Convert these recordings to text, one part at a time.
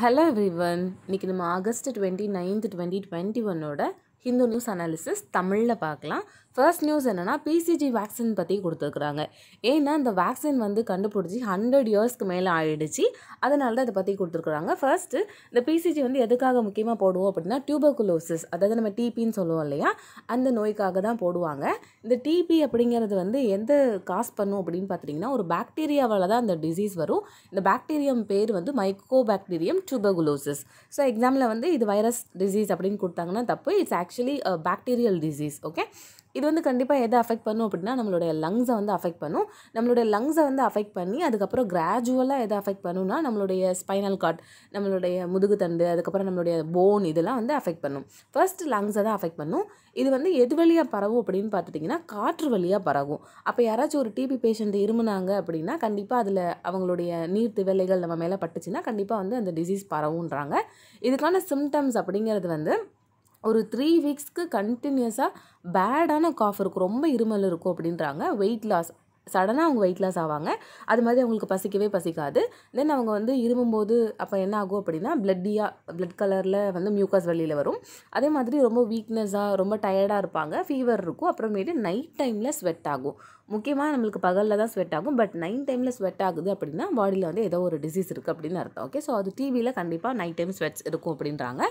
hello ரிவன் இன்றைக்கி நம்ம August twenty ninth twenty twenty ஒன்னோட ஹிந்து நியூஸ் அனாலிசிஸ் தமிழில் பார்க்கலாம் ஃபர்ஸ்ட் நியூஸ் என்னென்னா பிசிஜி வேக்சின் பற்றி கொடுத்துருக்குறாங்க ஏன்னா இந்த வேக்சின் வந்து கண்டுபிடிச்சி ஹண்ட்ரட் இயர்ஸ்க்கு மேலே ஆயிடுச்சு அதனால தான் இதை பற்றி கொடுத்துருக்குறாங்க ஃபர்ஸ்ட்டு இந்த பிசிஜி வந்து எதுக்காக முக்கியமாக போடுவோம் அப்படின்னா டியூபர்குலோசிஸ் அதாவது நம்ம டிபின்னு சொல்லுவோம் இல்லையா அந்த நோய்க்காக தான் போடுவாங்க இந்த டிபி அப்படிங்கிறது வந்து எந்த காஸ் பண்ணும் அப்படின்னு பார்த்துட்டிங்கன்னா ஒரு பாக்டீரியாவால் தான் அந்த டிசீஸ் வரும் இந்த பாக்டீரியம் பேர் வந்து மைக்கோ பாக்டீரியம் டியூபர்குலோசிஸ் ஸோ எக்ஸாமில் வந்து இது வைரஸ் டிசீஸ் அப்படின்னு கொடுத்தாங்கன்னா தப்பு it's actually actually bacterial disease okay இது வந்து கண்டிப்பாக எதை அஃபெக்ட் பண்ணும் அப்படின்னா நம்மளுடைய லங்ஸை வந்து அஃபெக்ட் பண்ணும் நம்மளுடைய லங்ஸை வந்து அஃபெக்ட் பண்ணி அதுக்கப்புறம் கிராஜுவலாக எதை அஃபெக்ட் பண்ணுன்னா நம்மளுடைய ஸ்பைனல் கார்ட் நம்மளுடைய முதுகுத்தண்டு அதுக்கப்புறம் நம்மளுடைய போன் இதெல்லாம் வந்து அஃபெக்ட் பண்ணும் ஃபர்ஸ்ட் லங்ஸை தான் அஃபெக்ட் பண்ணும் இது வந்து எது வழியாக பரவும் அப்படின்னு பார்த்துட்டிங்கன்னா காற்று வழியாக பரவும் அப்போ யாராச்சும் ஒரு டிபி பேஷண்ட் இருமுனாங்க அப்படின்னா கண்டிப்பாக அதில் அவங்களுடைய நீர் திவலைகள் நம்ம மேலே பட்டுச்சுன்னா கண்டிப்பாக வந்து அந்த டிசீஸ் பரவுன்றாங்க இதுக்கான சிம்டம்ஸ் அப்படிங்கிறது வந்து ஒரு த்ரீ வீக்ஸ்க்கு கண்டினியூஸாக பேடான காஃப் இருக்கும் ரொம்ப இருமல் இருக்கும் அப்படின்றாங்க வெயிட் லாஸ் சடனாக அவங்க வெயிட் லாஸ் ஆவாங்க அது மாதிரி அவங்களுக்கு பசிக்கவே பசிக்காது தென் அவங்க வந்து இருமும்போது அப்போ என்ன ஆகும் அப்படின்னா பிளட்டியாக பிளட் கலரில் வந்து மியூக்கஸ் வெளியில் வரும் அதே மாதிரி ரொம்ப வீக்னஸாக ரொம்ப டயர்டாக இருப்பாங்க ஃபீவர் இருக்கும் அப்புறமேட்டு நைட் டைமில் ஸ்வெட் ஆகும் முக்கியமாக நம்மளுக்கு பகலில் தான் ஸ்வெட் ஆகும் பட் நைன் டைமில் ஸ்வெட் ஆகுது அப்படின்னா பாடியில் வந்து ஏதோ ஒரு டிசீஸ் இருக்குது அப்படின்னு அர்த்தம் ஓகே ஸோ அது டிவியில் கண்டிப்பாக நைட் டைம் ஸ்வெட்ஸ் இருக்கும் அப்படின்றாங்க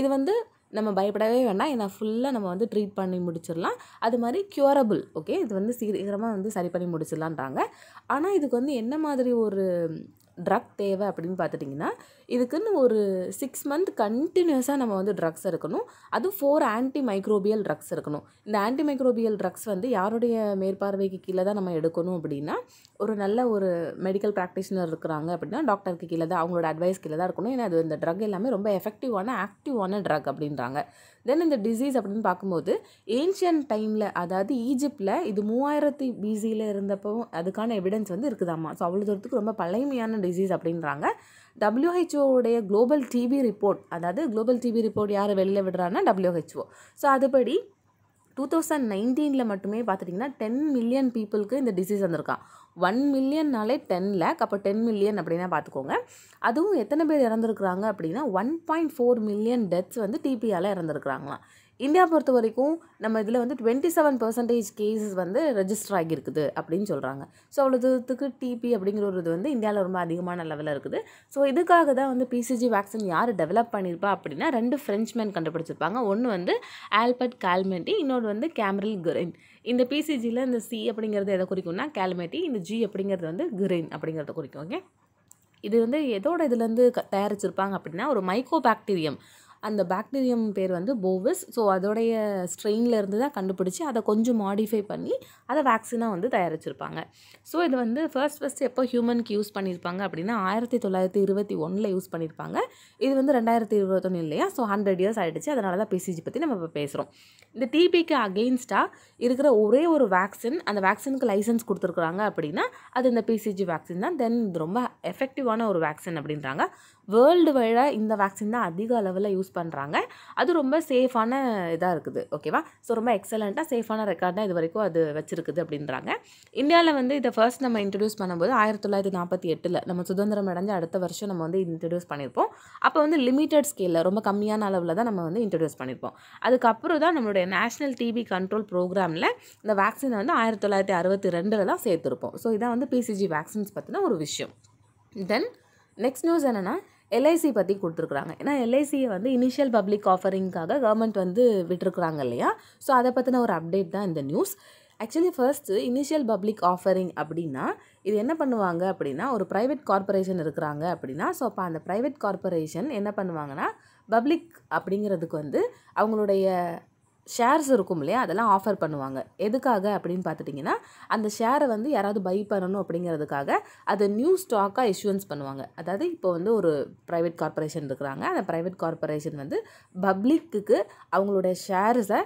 இது வந்து நம்ம பயப்படவே வேண்டாம் இதை ஃபுல்லாக நம்ம வந்து ட்ரீட் பண்ணி முடிச்சிடலாம் அது மாதிரி க்யூரபுள் ஓகே இது வந்து சீக்கிரமாக வந்து சரி பண்ணி முடிச்சிடலான்றாங்க ஆனால் இதுக்கு வந்து என்ன மாதிரி ஒரு ட்ரக் தேவை அப்படின்னு பார்த்துட்டிங்கன்னா இதுக்குன்னு ஒரு சிக்ஸ் மந்த் கண்டினியூஸாக நம்ம வந்து ட்ரக்ஸ் இருக்கணும் அதுவும் ஃபோர் ஆன்டி மைக்ரோபியல் ட்ரக்ஸ் இருக்கணும் இந்த ஆன்டி மைக்ரோபியல் ட்ரக்ஸ் வந்து யாருடைய மேற்பார்வைக்கு கீழே தான் நம்ம எடுக்கணும் அப்படின்னா ஒரு நல்ல ஒரு மெடிக்கல் ப்ராக்டிஷனர் இருக்கிறாங்க அப்படின்னா டாக்டருக்கு கீழே தான் அவங்களோட அட்வைஸ் கீழே தான் இருக்கணும் ஏன்னா அது இந்த ட்ரக் எல்லாமே ரொம்ப எஃபெக்டிவான ஆக்டிவான ட்ரக் அப்படின்றாங்க தென் இந்த டிசீஸ் அப்படின்னு பார்க்கும்போது ஏன்ஷியன் டைமில் அதாவது ஈஜிப்டில் இது மூவாயிரத்தி பிசியில் இருந்தப்போ அதுக்கான எவிடன்ஸ் வந்து இருக்குதாம்மா ஸோ அவ்வளோ தூரத்துக்கு ரொம்ப பழமையான டிசீஸ் அப்படின்றாங்க டபிள்யூஹெச்ஓடைய குளோபல் டிபி ரிப்போர்ட் அதாவது குளோபல் டிபி ரிப்போர்ட் யார் வெளியில் விடுறாங்கன்னா டபிள்யூஹெச்ஓ ஸோ அதுபடி டூ தௌசண்ட் நைன்டீனில் மட்டுமே பார்த்துட்டிங்கன்னா டென் மில்லியன் பீப்புளுக்கு இந்த டிசீஸ் வந்திருக்கான் ஒன் மில்லியன்னாலே டென் லேக் அப்போ டென் மில்லியன் அப்படின்னா பார்த்துக்கோங்க அதுவும் எத்தனை பேர் இறந்துருக்குறாங்க அப்படின்னா one point four million deaths வந்து டிபியால் இறந்துருக்குறாங்களாம் இந்தியா பொறுத்த வரைக்கும் நம்ம இதில் வந்து டுவெண்ட்டி செவன் பர்சன்டேஜ் கேஸஸ் வந்து ரெஜிஸ்டர் ஆகியிருக்குது அப்படின்னு சொல்கிறாங்க ஸோ அவ்வளோ தூரத்துக்கு டிபி அப்படிங்கிற ஒரு இது வந்து இந்தியாவில் ரொம்ப அதிகமான லெவலில் இருக்குது ஸோ இதுக்காக தான் வந்து பிசிஜி வேக்சின் யார் டெவலப் பண்ணியிருப்பா அப்படின்னா ரெண்டு ஃப்ரெஞ்ச்மேன் கண்டுபிடிச்சிருப்பாங்க ஒன்று வந்து ஆல்பர்ட் கால்மெட்டி இன்னொன்று வந்து கேமரில் கிரெயின் இந்த பிசிஜியில் இந்த சி அப்படிங்கிறது எதை குறிக்கும்னா கேல்மெட்டி இந்த ஜி அப்படிங்கிறது வந்து கிரெயின் அப்படிங்கிறத குறிக்கும் ஓகே இது வந்து எதோட இதுலேருந்து தயாரிச்சிருப்பாங்க அப்படின்னா ஒரு மைக்கோ பாக்டீரியம் அந்த பாக்டீரியம் பேர் வந்து போவிஸ் ஸோ அதோடைய ஸ்ட்ரெயினில் இருந்து தான் கண்டுபிடிச்சி அதை கொஞ்சம் மாடிஃபை பண்ணி அதை வேக்சினாக வந்து தயாரிச்சிருப்பாங்க ஸோ இது வந்து ஃபர்ஸ்ட் ஃபஸ்ட் எப்போ ஹியூமனுக்கு யூஸ் பண்ணியிருப்பாங்க அப்படின்னா ஆயிரத்தி தொள்ளாயிரத்தி இருபத்தி ஒன்றில் யூஸ் பண்ணியிருப்பாங்க இது வந்து ரெண்டாயிரத்தி இருபத்தொன்று இல்லையா ஸோ ஹண்ட்ரட் இயர்ஸ் ஆகிடுச்சு அதனால தான் பிசிஜி பற்றி நம்ம இப்போ பேசுகிறோம் இந்த டிபிக்கு அகெயின்ஸ்டாக இருக்கிற ஒரே ஒரு வேக்சின் அந்த வேக்சினுக்கு லைசன்ஸ் கொடுத்துருக்குறாங்க அப்படின்னா அது இந்த பிசிஜி வேக்சின் தான் தென் இது ரொம்ப எஃபெக்டிவான ஒரு வேக்சின் அப்படின்றாங்க வேர்ல்டு வைட இந்த வேக்சின் தான் அதிக அளவில் யூஸ் பண்ணுறாங்க அது ரொம்ப சேஃபான இதாக இருக்குது ஓகேவா ஸோ ரொம்ப எக்ஸலண்ட்டாக சேஃபான ரெக்கார்டாக இது வரைக்கும் அது வச்சுருக்குது அப்படின்றாங்க இந்தியாவில் வந்து இதை ஃபர்ஸ்ட் நம்ம இன்ட்ரடியூஸ் பண்ணும்போது ஆயிரத்தி தொள்ளாயிரத்தி நாற்பத்தி எட்டில் நம்ம சுதந்திரம் அடைஞ்சு அடுத்த வருஷம் நம்ம வந்து இன்ட்ரடியூஸ் பண்ணியிருப்போம் அப்போ வந்து லிமிட்டட் ஸ்கேலில் ரொம்ப கம்மியான அளவில் தான் நம்ம வந்து இன்ட்ரடியூஸ் பண்ணியிருப்போம் அதுக்கப்புறம் தான் நம்மளுடைய நேஷ்னல் டிபி கண்ட்ரோல் ப்ரோக்ராமில் இந்த வேக்சினை வந்து ஆயிரத்தி தொள்ளாயிரத்தி அறுபத்தி ரெண்டில் தான் சேர்த்துருப்போம் ஸோ இதான் வந்து பிசிஜி வேக்சின்ஸ் பற்றின ஒரு விஷயம் தென் நெக்ஸ்ட் நியூஸ் என்னென்னா எல்ஐசி பற்றி கொடுத்துருக்குறாங்க ஏன்னா எல்ஐசியை வந்து இனிஷியல் பப்ளிக் ஆஃபரிங்காக கவர்மெண்ட் வந்து விட்டுருக்குறாங்க இல்லையா ஸோ அதை பற்றின ஒரு அப்டேட் தான் இந்த news actually first initial public offering அப்படின்னா இது என்ன பண்ணுவாங்க அப்படின்னா ஒரு ப்ரைவேட் கார்பரேஷன் இருக்கிறாங்க அப்படின்னா ஸோ அப்போ அந்த ப்ரைவேட் கார்பரேஷன் என்ன பண்ணுவாங்கன்னா பப்ளிக் அப்படிங்கிறதுக்கு வந்து அவங்களுடைய ஷேர்ஸ் இருக்கும் இல்லையா அதெல்லாம் ஆஃபர் பண்ணுவாங்க எதுக்காக அப்படின்னு பார்த்துட்டிங்கன்னா அந்த ஷேரை வந்து யாராவது பை பண்ணணும் அப்படிங்கிறதுக்காக அதை நியூ ஸ்டாக்காக இஷ்யூன்ஸ் பண்ணுவாங்க அதாவது இப்போ வந்து ஒரு ப்ரைவேட் கார்பரேஷன் இருக்கிறாங்க அந்த ப்ரைவேட் கார்பரேஷன் வந்து பப்ளிக்கு அவங்களுடைய ஷேர்ஸை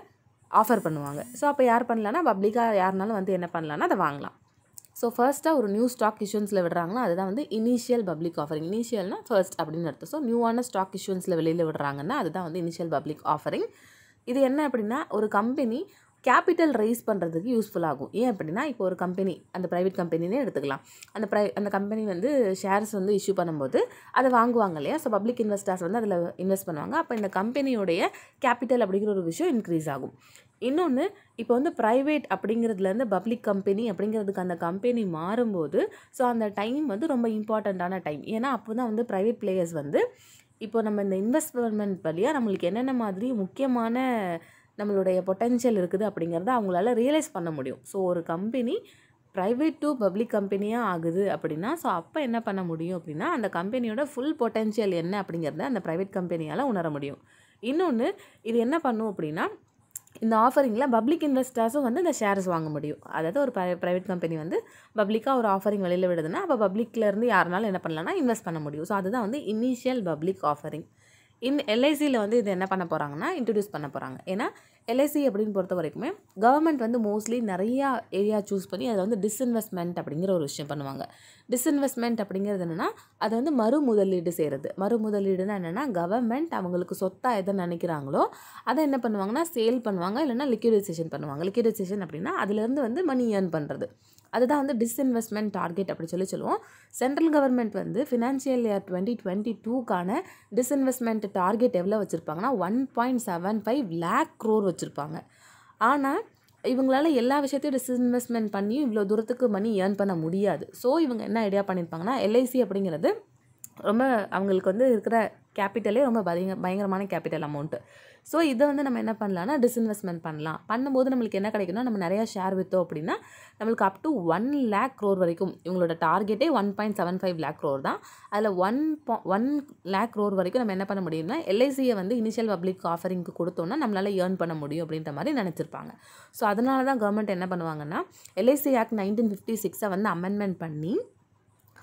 ஆஃபர் பண்ணுவாங்க ஸோ அப்போ யார் பண்ணலான்னா பப்ளிக்காக யாருனாலும் வந்து என்ன பண்ணலான்னா அதை வாங்கலாம் ஸோ ஃபர்ஸ்ட்டாக ஒரு நியூ ஸ்டாக் இஷ்யூன்ஸில் விடுறாங்கன்னா அதுதான் வந்து இனிஷியல் பப்ளிக் ஆஃபரிங் இனிஷியல்னால் ஃபர்ஸ்ட் அப்படின்னு அர்த்தம் ஸோ நியூவான ஸ்டாக் இஷ்யூன்ஸில் வெளியில் விடுறாங்கன்னா அதுதான் வந்து இனிஷியல் பப்ளிக் ஆஃபரிங் இது என்ன அப்படின்னா ஒரு கம்பெனி கேபிட்டல் ரைஸ் பண்ணுறதுக்கு யூஸ்ஃபுல் ஆகும் ஏன் அப்படின்னா இப்போ ஒரு கம்பெனி அந்த ப்ரைவேட் கம்பெனினே எடுத்துக்கலாம் அந்த ப்ரை அந்த கம்பெனி வந்து ஷேர்ஸ் வந்து இஷ்யூ பண்ணும்போது அதை வாங்குவாங்க இல்லையா ஸோ பப்ளிக் இன்வெஸ்டர்ஸ் வந்து அதில் இன்வெஸ்ட் பண்ணுவாங்க அப்போ இந்த கம்பெனியோடைய கேபிட்டல் அப்படிங்கிற ஒரு விஷயம் இன்க்ரீஸ் ஆகும் இன்னொன்று இப்போ வந்து ப்ரைவேட் அப்படிங்கிறதுலேருந்து பப்ளிக் கம்பெனி அப்படிங்கிறதுக்கு அந்த கம்பெனி மாறும்போது ஸோ அந்த டைம் வந்து ரொம்ப இம்பார்ட்டண்ட்டான டைம் ஏன்னா அப்போ தான் வந்து ப்ரைவேட் பிளேயர்ஸ் வந்து இப்போ நம்ம இந்த இன்வெஸ்ட்மெண்ட் வழியாக நம்மளுக்கு என்னென்ன மாதிரி முக்கியமான நம்மளுடைய பொட்டென்ஷியல் இருக்குது அப்படிங்கிறத அவங்களால ரியலைஸ் பண்ண முடியும் ஸோ ஒரு கம்பெனி ப்ரைவேட் டு பப்ளிக் கம்பெனியாக ஆகுது அப்படின்னா ஸோ அப்போ என்ன பண்ண முடியும் அப்படின்னா அந்த கம்பெனியோட ஃபுல் பொட்டென்ஷியல் என்ன அப்படிங்கிறத அந்த ப்ரைவேட் கம்பெனியால் உணர முடியும் இன்னொன்று இது என்ன பண்ணும் அப்படின்னா இந்த ஆஃபரிங்கில் பப்ளிக் இன்வெஸ்டர்ஸும் வந்து இந்த ஷேர்ஸ் வாங்க முடியும் அதாவது ஒரு ப்ரைவேட் கம்பெனி வந்து பப்ளிக்காக ஒரு ஆஃபரிங் வெளியில் விடுதுன்னா அப்போ பப்ளிக்லேருந்து யாருனாலும் என்ன பண்ணலாம்னா இன்வெஸ்ட் பண்ண முடியும் ஸோ அதுதான் வந்து இனிஷியல் பப்ளிக் ஆஃபரிங் இந்த எல்ஐசியில் வந்து இது என்ன பண்ண போகிறாங்கன்னா இன்ட்ரடியூஸ் பண்ண போகிறாங்க ஏன்னா எல்ஐசி அப்படின்னு பொறுத்த வரைக்குமே கவர்மெண்ட் வந்து மோஸ்ட்லி நிறையா ஏரியா சூஸ் பண்ணி அதை வந்து டிஸ்இன்வெஸ்ட்மெண்ட் அப்படிங்கிற ஒரு விஷயம் பண்ணுவாங்க டிஸ்இன்வெஸ்ட்மெண்ட் அப்படிங்கிறது என்னென்னா அது வந்து மறுமுதலீடு செய்கிறது முதலீடுனா என்னென்னா கவர்மெண்ட் அவங்களுக்கு சொத்தாக எதை நினைக்கிறாங்களோ அதை என்ன பண்ணுவாங்கன்னா சேல் பண்ணுவாங்க இல்லைனா லிக்விடைசேஷன் பண்ணுவாங்க லிக்விடைசேஷன் அப்படின்னா அதுலேருந்து வந்து மணி ஏர்ன் பண்ணுறது அதுதான் வந்து டிஸ்இன்வெஸ்ட்மெண்ட் டார்கெட் அப்படி சொல்லி சொல்லுவோம் சென்ட்ரல் கவர்மெண்ட் வந்து ஃபினான்ஷியல் இயர் டுவெண்ட்டி டுவெண்ட்டி டூக்கான டிஸ்இன்வெஸ்ட்மெண்ட் டார்கெட் எவ்வளோ வச்சுருப்பாங்கன்னா one point seven five lakh crore வச்சுருப்பாங்க ஆனால் இவங்களால எல்லா விஷயத்தையும் டிஸ்இன்வெஸ்ட்மெண்ட் பண்ணியும் இவ்வளோ தூரத்துக்கு மணி ஏர்ன் பண்ண முடியாது ஸோ இவங்க என்ன ஐடியா பண்ணியிருப்பாங்கன்னா எல்ஐசி அப்படிங்கிறது ரொம்ப அவங்களுக்கு வந்து இருக்கிற கேபிட்டலே ரொம்ப பயங்கரமான கேபிட்டல் அமௌண்ட்டு ஸோ இதை வந்து நம்ம என்ன பண்ணலாம்னா டிஸ்இன்வெஸ்ட்மெண்ட் பண்ணலாம் பண்ணும்போது நம்மளுக்கு என்ன கிடைக்குன்னா நம்ம நிறையா ஷேர் விற்றோம் அப்படின்னா நம்மளுக்கு up to one lakh crore வரைக்கும் இவங்களோட டார்கெட்டே one point seven five lakh crore தான் அதில் ஒன் பா ஒன் லேக் க்ரோர் வரைக்கும் நம்ம என்ன பண்ண முடியும்னா எல்ஐசியை வந்து இனிஷியல் பப்ளிக் ஆஃபரிங்க்கு கொடுத்தோம்னா நம்மளால் ஏர்ன் பண்ண முடியும் அப்படின்ற மாதிரி நினச்சிருப்பாங்க ஸோ அதனால தான் கவர்மெண்ட் என்ன பண்ணுவாங்கன்னா எல்ஐசி ஆக்ட் நைன்டீன் ஃபிஃப்டி சிக்ஸை வந்து அமெண்ட்மெண்ட் பண்ணி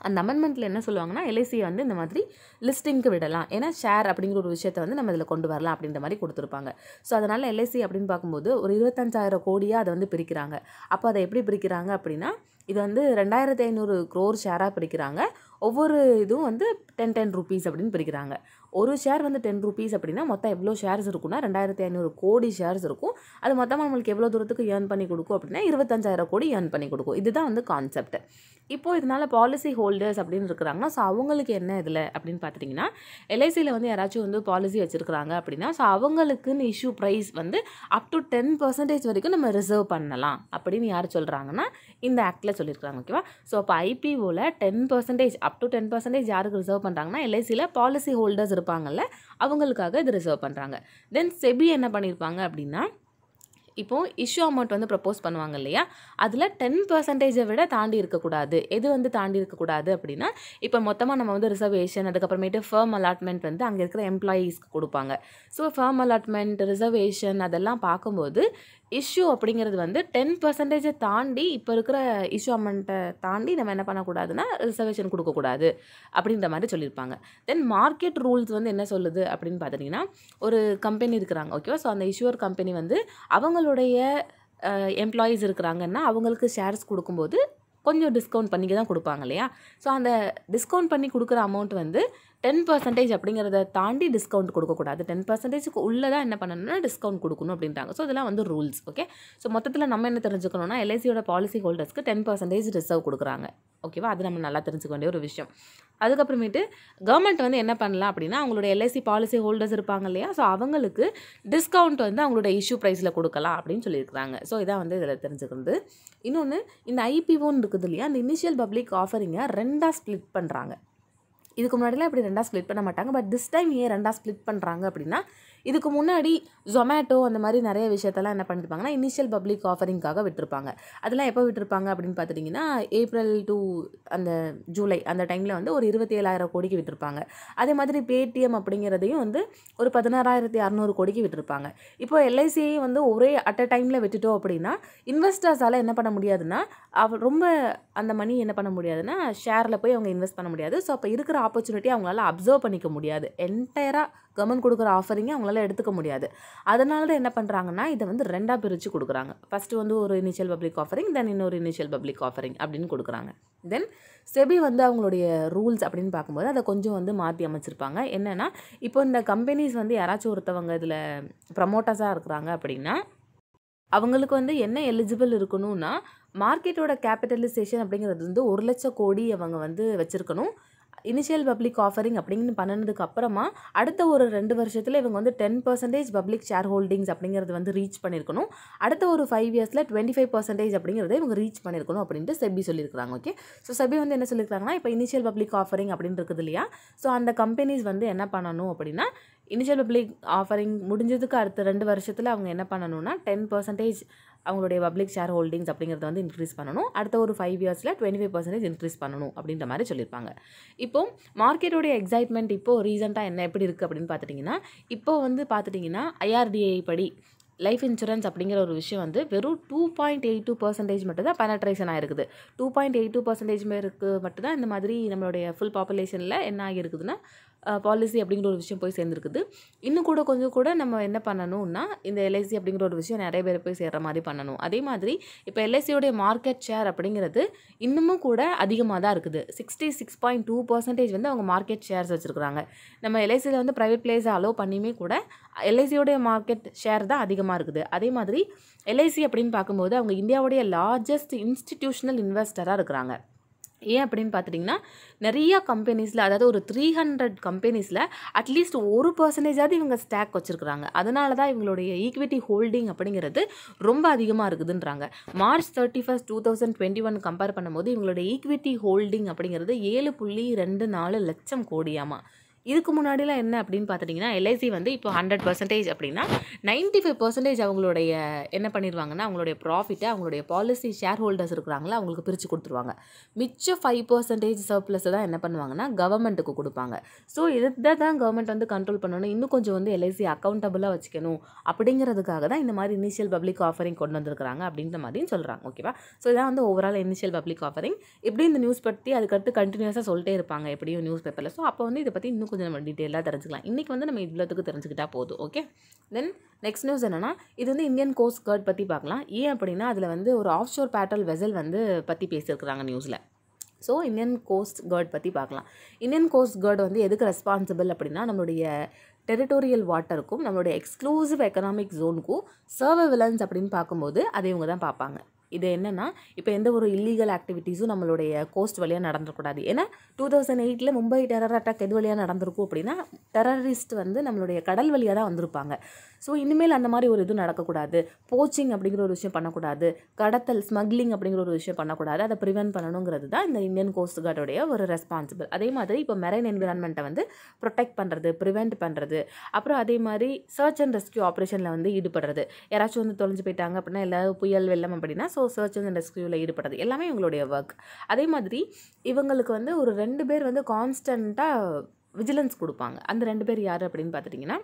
அந்த அமெண்ட்மெண்ட்டில் என்ன சொல்லுவாங்கன்னா எல்ஐசியை வந்து இந்த மாதிரி லிஸ்டிங்க்கு விடலாம் ஏன்னா ஷேர் அப்படிங்கிற ஒரு விஷயத்தை வந்து நம்ம இதில் கொண்டு வரலாம் அப்படின்ற மாதிரி கொடுத்துருப்பாங்க ஸோ அதனால் எல்ஐசி அப்படின்னு பார்க்கும்போது ஒரு இருபத்தஞ்சாயிரம் கோடியாக அதை வந்து பிரிக்கிறாங்க அப்போ அதை எப்படி பிரிக்கிறாங்க அப்படின்னா இது வந்து ரெண்டாயிரத்தி ஐநூறு க்ரோர் ஷேராக பிரிக்கிறாங்க ஒவ்வொரு இதுவும் வந்து டென் டென் ருபீஸ் அப்படின்னு பிரிக்கிறாங்க ஒரு ஷேர் வந்து டென் ருபீஸ் அப்படின்னா மொத்தம் எவ்வளோ ஷேர்ஸ் இருக்குன்னா ரெண்டாயிரத்தி ஐநூறு கோடி ஷேர்ஸ் இருக்கும் அது மொத்தமாக நம்மளுக்கு எவ்வளோ தூரத்துக்கு ஏர்ன் பண்ணி கொடுக்கும் அப்படின்னா இருபத்தஞ்சாயிரம் கோடி ஏர்ன் பண்ணி கொடுக்கும் இதுதான் வந்து கான்செப்ட் இப்போ இதனால் பாலிசி ஹோல்டர்ஸ் அப்படின்னு இருக்கிறாங்கன்னா ஸோ அவங்களுக்கு என்ன இதில் அப்படின்னு பார்த்துட்டிங்கன்னா எல்ஐசியில் வந்து யாராச்சும் வந்து பாலிசி வச்சுருக்கிறாங்க அப்படின்னா ஸோ அவங்களுக்குன்னு இஷ்யூ ப்ரைஸ் வந்து அப் டு டென் பர்சன்டேஜ் வரைக்கும் நம்ம ரிசர்வ் பண்ணலாம் அப்படின்னு யார் சொல்கிறாங்கன்னா இந்த ஆக்டில் சொல்லியிருக்கிறாங்க ஓகேவா ஸோ அப்போ ஐபிஓவில் ten percentage up to ten percentage யாருக்கு ரிசர்வ் பண்ணுறாங்கன்னா எல்ஐசியில் பாலிசி ஹோல்டர்ஸ் இருப்பாங்கல்ல அவங்களுக்காக இது ரிசர்வ் பண்ணுறாங்க தென் செபி என்ன பண்ணியிருப்பாங்க அப்படின்னா இப்போது இஷ்யூ அமௌண்ட் வந்து ப்ரப்போஸ் பண்ணுவாங்க இல்லையா அதில் டென் பர்சன்டேஜை விட தாண்டி இருக்கக்கூடாது எது வந்து தாண்டி இருக்கக்கூடாது அப்படின்னா இப்போ மொத்தமாக நம்ம வந்து ரிசர்வேஷன் அதுக்கப்புறமேட்டு ஃபேர்ம் அலாட்மெண்ட் வந்து அங்கே இருக்கிற எம்ப்ளாயீஸ்க்கு கொடுப்பாங்க ஸோ ஃபேர்ம் அலாட்மெண்ட் ரிசர்வேஷன் அதெல்லாம் பார்க்கும்போது இஷ்யூ அப்படிங்கிறது வந்து டென் பர்சன்டேஜை தாண்டி இப்போ இருக்கிற இஷ்யூ அமௌண்ட்டை தாண்டி நம்ம என்ன பண்ணக்கூடாதுன்னா ரிசர்வேஷன் கொடுக்கக்கூடாது அப்படின்ற மாதிரி சொல்லியிருப்பாங்க தென் மார்க்கெட் ரூல்ஸ் வந்து என்ன சொல்லுது அப்படின்னு பார்த்தீங்கன்னா ஒரு கம்பெனி இருக்கிறாங்க ஓகேவா ஸோ அந்த இஷ்யூர் கம்பெனி வந்து அவங்களுடைய எம்ப்ளாயீஸ் இருக்கிறாங்கன்னா அவங்களுக்கு ஷேர்ஸ் கொடுக்கும்போது கொஞ்சம் டிஸ்கவுண்ட் பண்ணிக்க தான் கொடுப்பாங்க இல்லையா ஸோ அந்த டிஸ்கவுண்ட் பண்ணி கொடுக்குற அமௌண்ட் வந்து டென் பர்சன்டேஜ் அப்படிங்கிறத தாண்டி டிஸ்கவுண்ட் கொடுக்கக்கூடாது டென் பர்சன்டேஜுக்கு உள்ளே தான் என்ன பண்ணணும்னா டிஸ்கவுண்ட் கொடுக்கணும் அப்படின்றாங்க ஸோ இதெல்லாம் வந்து ரூல்ஸ் ஓகே ஸோ மொத்தத்தில் நம்ம என்ன தெரிஞ்சுக்கணும்னா எல்ஐசியோட பாலிசி ஹோல்டர்ஸ்க்கு டென் பர்சன்டேஜ் ரிசர்வ் கொடுக்குறாங்க ஓகேவா அது நம்ம நல்லா தெரிஞ்சுக்க வேண்டிய ஒரு விஷயம் அதுக்கப்புறமேட்டு கவர்மெண்ட் வந்து என்ன பண்ணலாம் அப்படின்னா அவங்களோட எல்ஐசி பாலிசி ஹோல்டர்ஸ் இருப்பாங்க இல்லையா ஸோ அவங்களுக்கு டிஸ்கவுண்ட் வந்து அவங்களோட இஷ்யூ ப்ரைஸில் கொடுக்கலாம் அப்படின்னு சொல்லியிருக்கிறாங்க ஸோ இதான் வந்து இதில் தெரிஞ்சுக்கிறது இன்னொன்று இந்த ஐபிஓன்னு இருக்குது இல்லையா அந்த இனிஷியல் பப்ளிக் ஆஃபரிங்கை ரெண்டாக ஸ்ப்ளிட் பண்ணுறாங்க இதுக்கு முன்னாடிலாம் இப்படி ரெண்டாக ஸ்ப்ளிட் பண்ண மாட்டாங்க பட் திஸ் டைம் ஏன் ரெண்டாக ஸ்ப்ளிட் பண்ணுறாங்க அப்படின்னா இதுக்கு முன்னாடி ஜொமேட்டோ அந்த மாதிரி நிறைய விஷயத்தெல்லாம் என்ன பண்ணியிருப்பாங்கன்னா இனிஷியல் பப்ளிக் ஆஃபரிங்காக விட்டுருப்பாங்க அதெல்லாம் எப்போ விட்டுருப்பாங்க அப்படின்னு பார்த்துட்டிங்கன்னா ஏப்ரல் டு அந்த ஜூலை அந்த டைமில் வந்து ஒரு இருபத்தி ஏழாயிரம் கோடிக்கு விட்டுருப்பாங்க அதே மாதிரி பேடிஎம் அப்படிங்கிறதையும் வந்து ஒரு பதினாறாயிரத்தி அறநூறு கோடிக்கு விட்டுருப்பாங்க இப்போ எல்ஐசியை வந்து ஒரே அட் அ டைமில் விட்டுட்டோம் அப்படின்னா இன்வெஸ்டர்ஸால் என்ன பண்ண முடியாதுன்னா அவ ரொம்ப அந்த மணி என்ன பண்ண முடியாதுன்னா ஷேரில் போய் அவங்க இன்வெஸ்ட் பண்ண முடியாது ஸோ அப்போ இருக்கிற ஆப்பர்ச்சுனிட்டி அவங்களால அப்சர்வ் பண்ணிக்க முடியாது என்டையராக கவர்மெண்ட் கொடுக்குற ஆஃபரிங்கே அவங்களால எடுத்துக்க முடியாது அதனால தான் என்ன பண்ணுறாங்கன்னா இதை வந்து ரெண்டாக பிரித்து கொடுக்குறாங்க ஃபஸ்ட்டு வந்து ஒரு இனிஷியல் பப்ளிக் ஆஃபரிங் தென் இன்னொரு இனிஷியல் பப்ளிக் ஆஃபரிங் அப்படின்னு கொடுக்குறாங்க தென் செபி வந்து அவங்களுடைய ரூல்ஸ் அப்படின்னு பார்க்கும்போது அதை கொஞ்சம் வந்து மாற்றி அமைச்சிருப்பாங்க என்னென்னா இப்போ இந்த கம்பெனிஸ் வந்து யாராச்சும் ஒருத்தவங்க இதில் ப்ரமோட்டர்ஸாக இருக்கிறாங்க அப்படின்னா அவங்களுக்கு வந்து என்ன எலிஜிபிள் இருக்கணும்னா மார்க்கெட்டோட கேபிட்டலைசேஷன் அப்படிங்கிறது வந்து ஒரு லட்சம் கோடி அவங்க வந்து வச்சுருக்கணும் இனிஷியல் பப்ளிக் ஆஃபரிங் அப்படின்னு பண்ணினதுக்கு அப்புறமா அடுத்த ஒரு ரெண்டு வருஷத்தில் இவங்க வந்து ten percentage public share holdings அப்படிங்கிறது வந்து ரீச் பண்ணியிருக்கணும் அடுத்த ஒரு ஃபைவ் இயர்ஸில் டுவெண்ட்டி ஃபைவ் பர்சன்டேஜ் அப்படிங்கிறத இவங்க ரீச் பண்ணியிருக்கணும் அப்படின்ட்டு செபி சொல்லியிருக்காங்க ஓகே ஸோ செபி வந்து என்ன சொல்லியிருக்காங்கன்னா இப்போ இனிஷியல் பப்ளிக் ஆஃபரிங் அப்படின்னு இருக்குது இல்லையா ஸோ அந்த கம்பெனிஸ் வந்து என்ன பண்ணணும் அப்படின்னா இனிஷியல் பப்ளிக் ஆஃபரிங் முடிஞ்சதுக்கு அடுத்த ரெண்டு வருஷத்தில் அவங்க என்ன பண்ணணும்னா டென் பர்சன்டேஜ் அவங்களுடைய பப்ளிக் ஷேர் ஹோல்டிங்ஸ் அப்படிங்கிறத வந்து இன்க்ரீஸ் பண்ணணும் அடுத்த ஒரு ஃபைவ் இயர்ஸில் டுவெண்ட்டி ஃபைவ் பர்சன்டேஜ் இன்க்ரீஸ் பண்ணணும் அப்படின்ற மாதிரி சொல்லியிருப்பாங்க இப்போ மார்க்கெட்டோடைய எக்ஸைட்மெண்ட் இப்போது ரீசெண்டாக என்ன எப்படி இருக்குது அப்படின்னு பார்த்துட்டிங்கன்னா இப்போ வந்து பார்த்துட்டிங்கன்னா ஐஆர்டிஐ படி லைஃப் இன்சூரன்ஸ் அப்படிங்கிற ஒரு விஷயம் வந்து வெறும் two point eight two percentage மட்டும் தான் பெனட்ரேஷன் ஆகிருக்குது two point eight two percentage பேருக்கு மட்டும் தான் இந்த மாதிரி நம்மளுடைய ஃபுல் பாப்புலேஷனில் என்ன ஆகிருக்குதுன்னா பாலிசி அப்படிங்கிற ஒரு விஷயம் போய் சேர்ந்துருக்குது இன்னும் கூட கொஞ்சம் கூட நம்ம என்ன பண்ணணும்னா இந்த எல்ஐசி அப்படிங்கிற ஒரு விஷயம் நிறைய பேர் போய் சேர்கிற மாதிரி பண்ணணும் அதே மாதிரி இப்போ எல்ஐசியோடைய மார்க்கெட் ஷேர் அப்படிங்கிறது இன்னமும் கூட அதிகமாக தான் இருக்குது sixty six point two percentage வந்து அவங்க மார்க்கெட் ஷேர்ஸ் வச்சுருக்காங்க நம்ம எல்ஐசியில் வந்து ப்ரைவேட் பிளேஸை அலோவ் பண்ணியுமே கூட எல்ஐசியோடைய மார்க்கெட் ஷேர் தான் அதிகமாக இருக்குது அதே மாதிரி எல்ஐசி அப்படின்னு பார்க்கும்போது அவங்க இந்தியாவுடைய லார்ஜஸ்ட் இன்ஸ்டிடியூஷனல் இன்வெஸ்டராக இருக்கிறாங்க ஏன் அப்படின்னு பார்த்துட்டிங்கன்னா நிறையா கம்பெனிஸில் அதாவது ஒரு த்ரீ ஹண்ட்ரட் கம்பெனிஸில் அட்லீஸ்ட் ஒரு பர்சன்டேஜாவது இவங்க ஸ்டாக் வச்சுருக்குறாங்க அதனால தான் இவங்களுடைய ஈக்விட்டி ஹோல்டிங் அப்படிங்கிறது ரொம்ப அதிகமாக இருக்குதுன்றாங்க March thirty first two thousand twenty one compare பண்ணும்போது இவங்களுடைய ஈக்விட்டி ஹோல்டிங் அப்படிங்கிறது ஏழு புள்ளி ரெண்டு நாலு லட்சம் கோடியாமா இதுக்கு முன்னாடிலாம் என்ன அப்படின்னு பார்த்துட்டிங்கன்னா எல்ஐசி வந்து இப்போ ஹண்ட்ரட் பர்சன்டேஜ் அப்படின்னா நைன்ட்டி ஃபைவ் பர்சன்டேஜ் அவங்களுடைய என்ன பண்ணிடுவாங்கன்னா அவங்களுடைய ப்ராஃபிட்டை அவங்களுடைய பாலிசி ஷேர் ஹோல்டர்ஸ் இருக்கிறாங்களா அவங்களுக்கு பிரித்து கொடுத்துருவாங்க மிச்சம் ஃபைவ் பர்சன்டேஜ் சர்ப்ளஸை தான் என்ன பண்ணுவாங்கன்னா கவர்மெண்ட்டுக்கு கொடுப்பாங்க ஸோ இதை தான் கவர்மெண்ட் வந்து கண்ட்ரோல் பண்ணணும் இன்னும் கொஞ்சம் வந்து எல்ஐசி அக்கௌண்டபுளாக வச்சுக்கணும் அப்படிங்கிறதுக்காக தான் இந்த மாதிரி இனிஷியல் பப்ளிக் ஆஃபரிங் கொண்டு வந்திருக்கிறாங்க அப்படின்ற மாதிரியும் சொல்கிறாங்க ஓகேவா ஸோ இதான் வந்து ஓவரால் இனிஷியல் பப்ளிக் ஆஃபரிங் இப்படி இந்த நியூஸ் பற்றி அதுக்கடுத்து கண்டினியூஸாக சொல்லிட்டே இருப்பாங்க எப்படியும் நியூஸ் பேப்பரில் ஸோ அப்போ வந்து இதை பற்றி இன்னும் கொஞ்சம் கொஞ்சம் நம்ம டீட்டெயிலாக தெரிஞ்சுக்கலாம் இன்றைக்கி வந்து நம்ம இவ்வளோத்துக்கு தெரிஞ்சுக்கிட்டா போதும் ஓகே தென் நெக்ஸ்ட் நியூஸ் என்னென்னா இது வந்து இந்தியன் கோஸ்ட் கார்டு பற்றி பார்க்கலாம் ஏன் அப்படின்னா அதில் வந்து ஒரு ஆஃப் ஷோர் வெசல் வந்து பற்றி பேசியிருக்கிறாங்க நியூஸில் ஸோ இந்தியன் கோஸ்ட் கார்டு பற்றி பார்க்கலாம் இந்தியன் கோஸ்ட் கார்டு வந்து எதுக்கு ரெஸ்பான்சிபிள் அப்படின்னா நம்மளுடைய டெரிட்டோரியல் வாட்டருக்கும் நம்மளுடைய எக்ஸ்க்ளூசிவ் எக்கனாமிக் ஜோனுக்கும் சர்வ விலன்ஸ் அப்படின்னு பார்க்கும்போது அதை இவங்க தான் பார்ப்பாங்க இது என்னென்னா இப்போ எந்த ஒரு இல்லீகல் ஆக்டிவிட்டீஸும் நம்மளுடைய கோஸ்ட் வழியாக நடந்துடக்கூடாது ஏன்னா டூ தௌசண்ட் எயிட்டில் மும்பை டெரர் அட்டாக் எது வழியாக நடந்திருக்கும் அப்படின்னா டெரரிஸ்ட் வந்து நம்மளுடைய கடல் வழியாக தான் வந்திருப்பாங்க ஸோ இனிமேல் அந்த மாதிரி ஒரு இது நடக்கக்கூடாது போச்சிங் அப்படிங்கிற ஒரு விஷயம் பண்ணக்கூடாது கடத்தல் ஸ்மக்லிங் அப்படிங்கிற ஒரு விஷயம் பண்ணக்கூடாது அதை ப்ரிவென்ட் பண்ணணுங்கிறது தான் இந்த இந்தியன் கோஸ்ட் கார்டோடைய ஒரு ரெஸ்பான்சிபிள் அதே மாதிரி இப்போ மெரைன் என்விரான்மெண்ட்டை வந்து ப்ரொடெக்ட் பண்ணுறது ப்ரிவெண்ட் பண்ணுறது அப்புறம் அதே மாதிரி சர்ச் அண்ட் ரெஸ்கியூ ஆப்ரேஷனில் வந்து ஈடுபடுறது யாராச்சும் வந்து தொலைஞ்சு போயிட்டாங்க அப்படின்னா எல்லாரும் புயல் வெள்ளம் அப்படின்னா ஸோ சர்ச் அண்ட் ரெஸ்கியூவில் ஈடுபட்டது எல்லாமே இவங்களுடைய ஒர்க் அதே மாதிரி இவங்களுக்கு வந்து ஒரு ரெண்டு பேர் வந்து கான்ஸ்டண்ட்டாக விஜிலன்ஸ் கொடுப்பாங்க அந்த ரெண்டு பேர் யார் அப்படின்னு பார்த்துட்டிங்கன்னா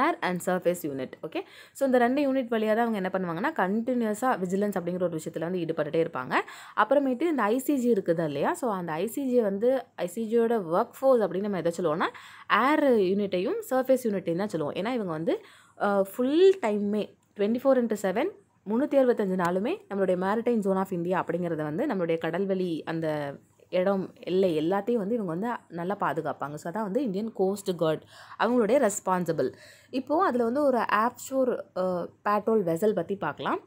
air and surface unit okay so இந்த ரெண்டு யூனிட் வழியாக தான் அவங்க என்ன பண்ணுவாங்கன்னா கண்டினியூஸாக விஜிலன்ஸ் அப்படிங்கிற ஒரு விஷயத்தில் வந்து ஈடுபட்டுட்டே இருப்பாங்க அப்புறமேட்டு இந்த ஐசிஜி இருக்குது இல்லையா ஸோ அந்த ஐசிஜி வந்து ஐசிஜியோட ஒர்க் ஃபோர்ஸ் அப்படின்னு நம்ம எதை சொல்லுவோம்னா ஏர் யூனிட்டையும் சர்ஃபேஸ் யூனிட்டையும் தான் சொல்லுவோம் ஏன்னா இவங்க வந்து ஃபுல் டைம்மே டுவெண்ட்டி ஃபோர் இன்ட்டு செவன் முந்நூற்றி அறுபத்தஞ்சு நாளுமே நம்மளுடைய மேரிடைம் ஜோன் ஆஃப் இந்தியா அப்படிங்கிறத வந்து நம்மளுடைய கடல்வெளி அந்த இடம் எல்லை எல்லாத்தையும் வந்து இவங்க வந்து நல்லா பாதுகாப்பாங்க ஸோ அதான் வந்து இந்தியன் கோஸ்ட் கார்டு அவங்களுடைய ரெஸ்பான்சிபிள் இப்போது அதில் வந்து ஒரு ஆப்ஷோர் பேட்ரோல் வெசல் பற்றி பார்க்கலாம்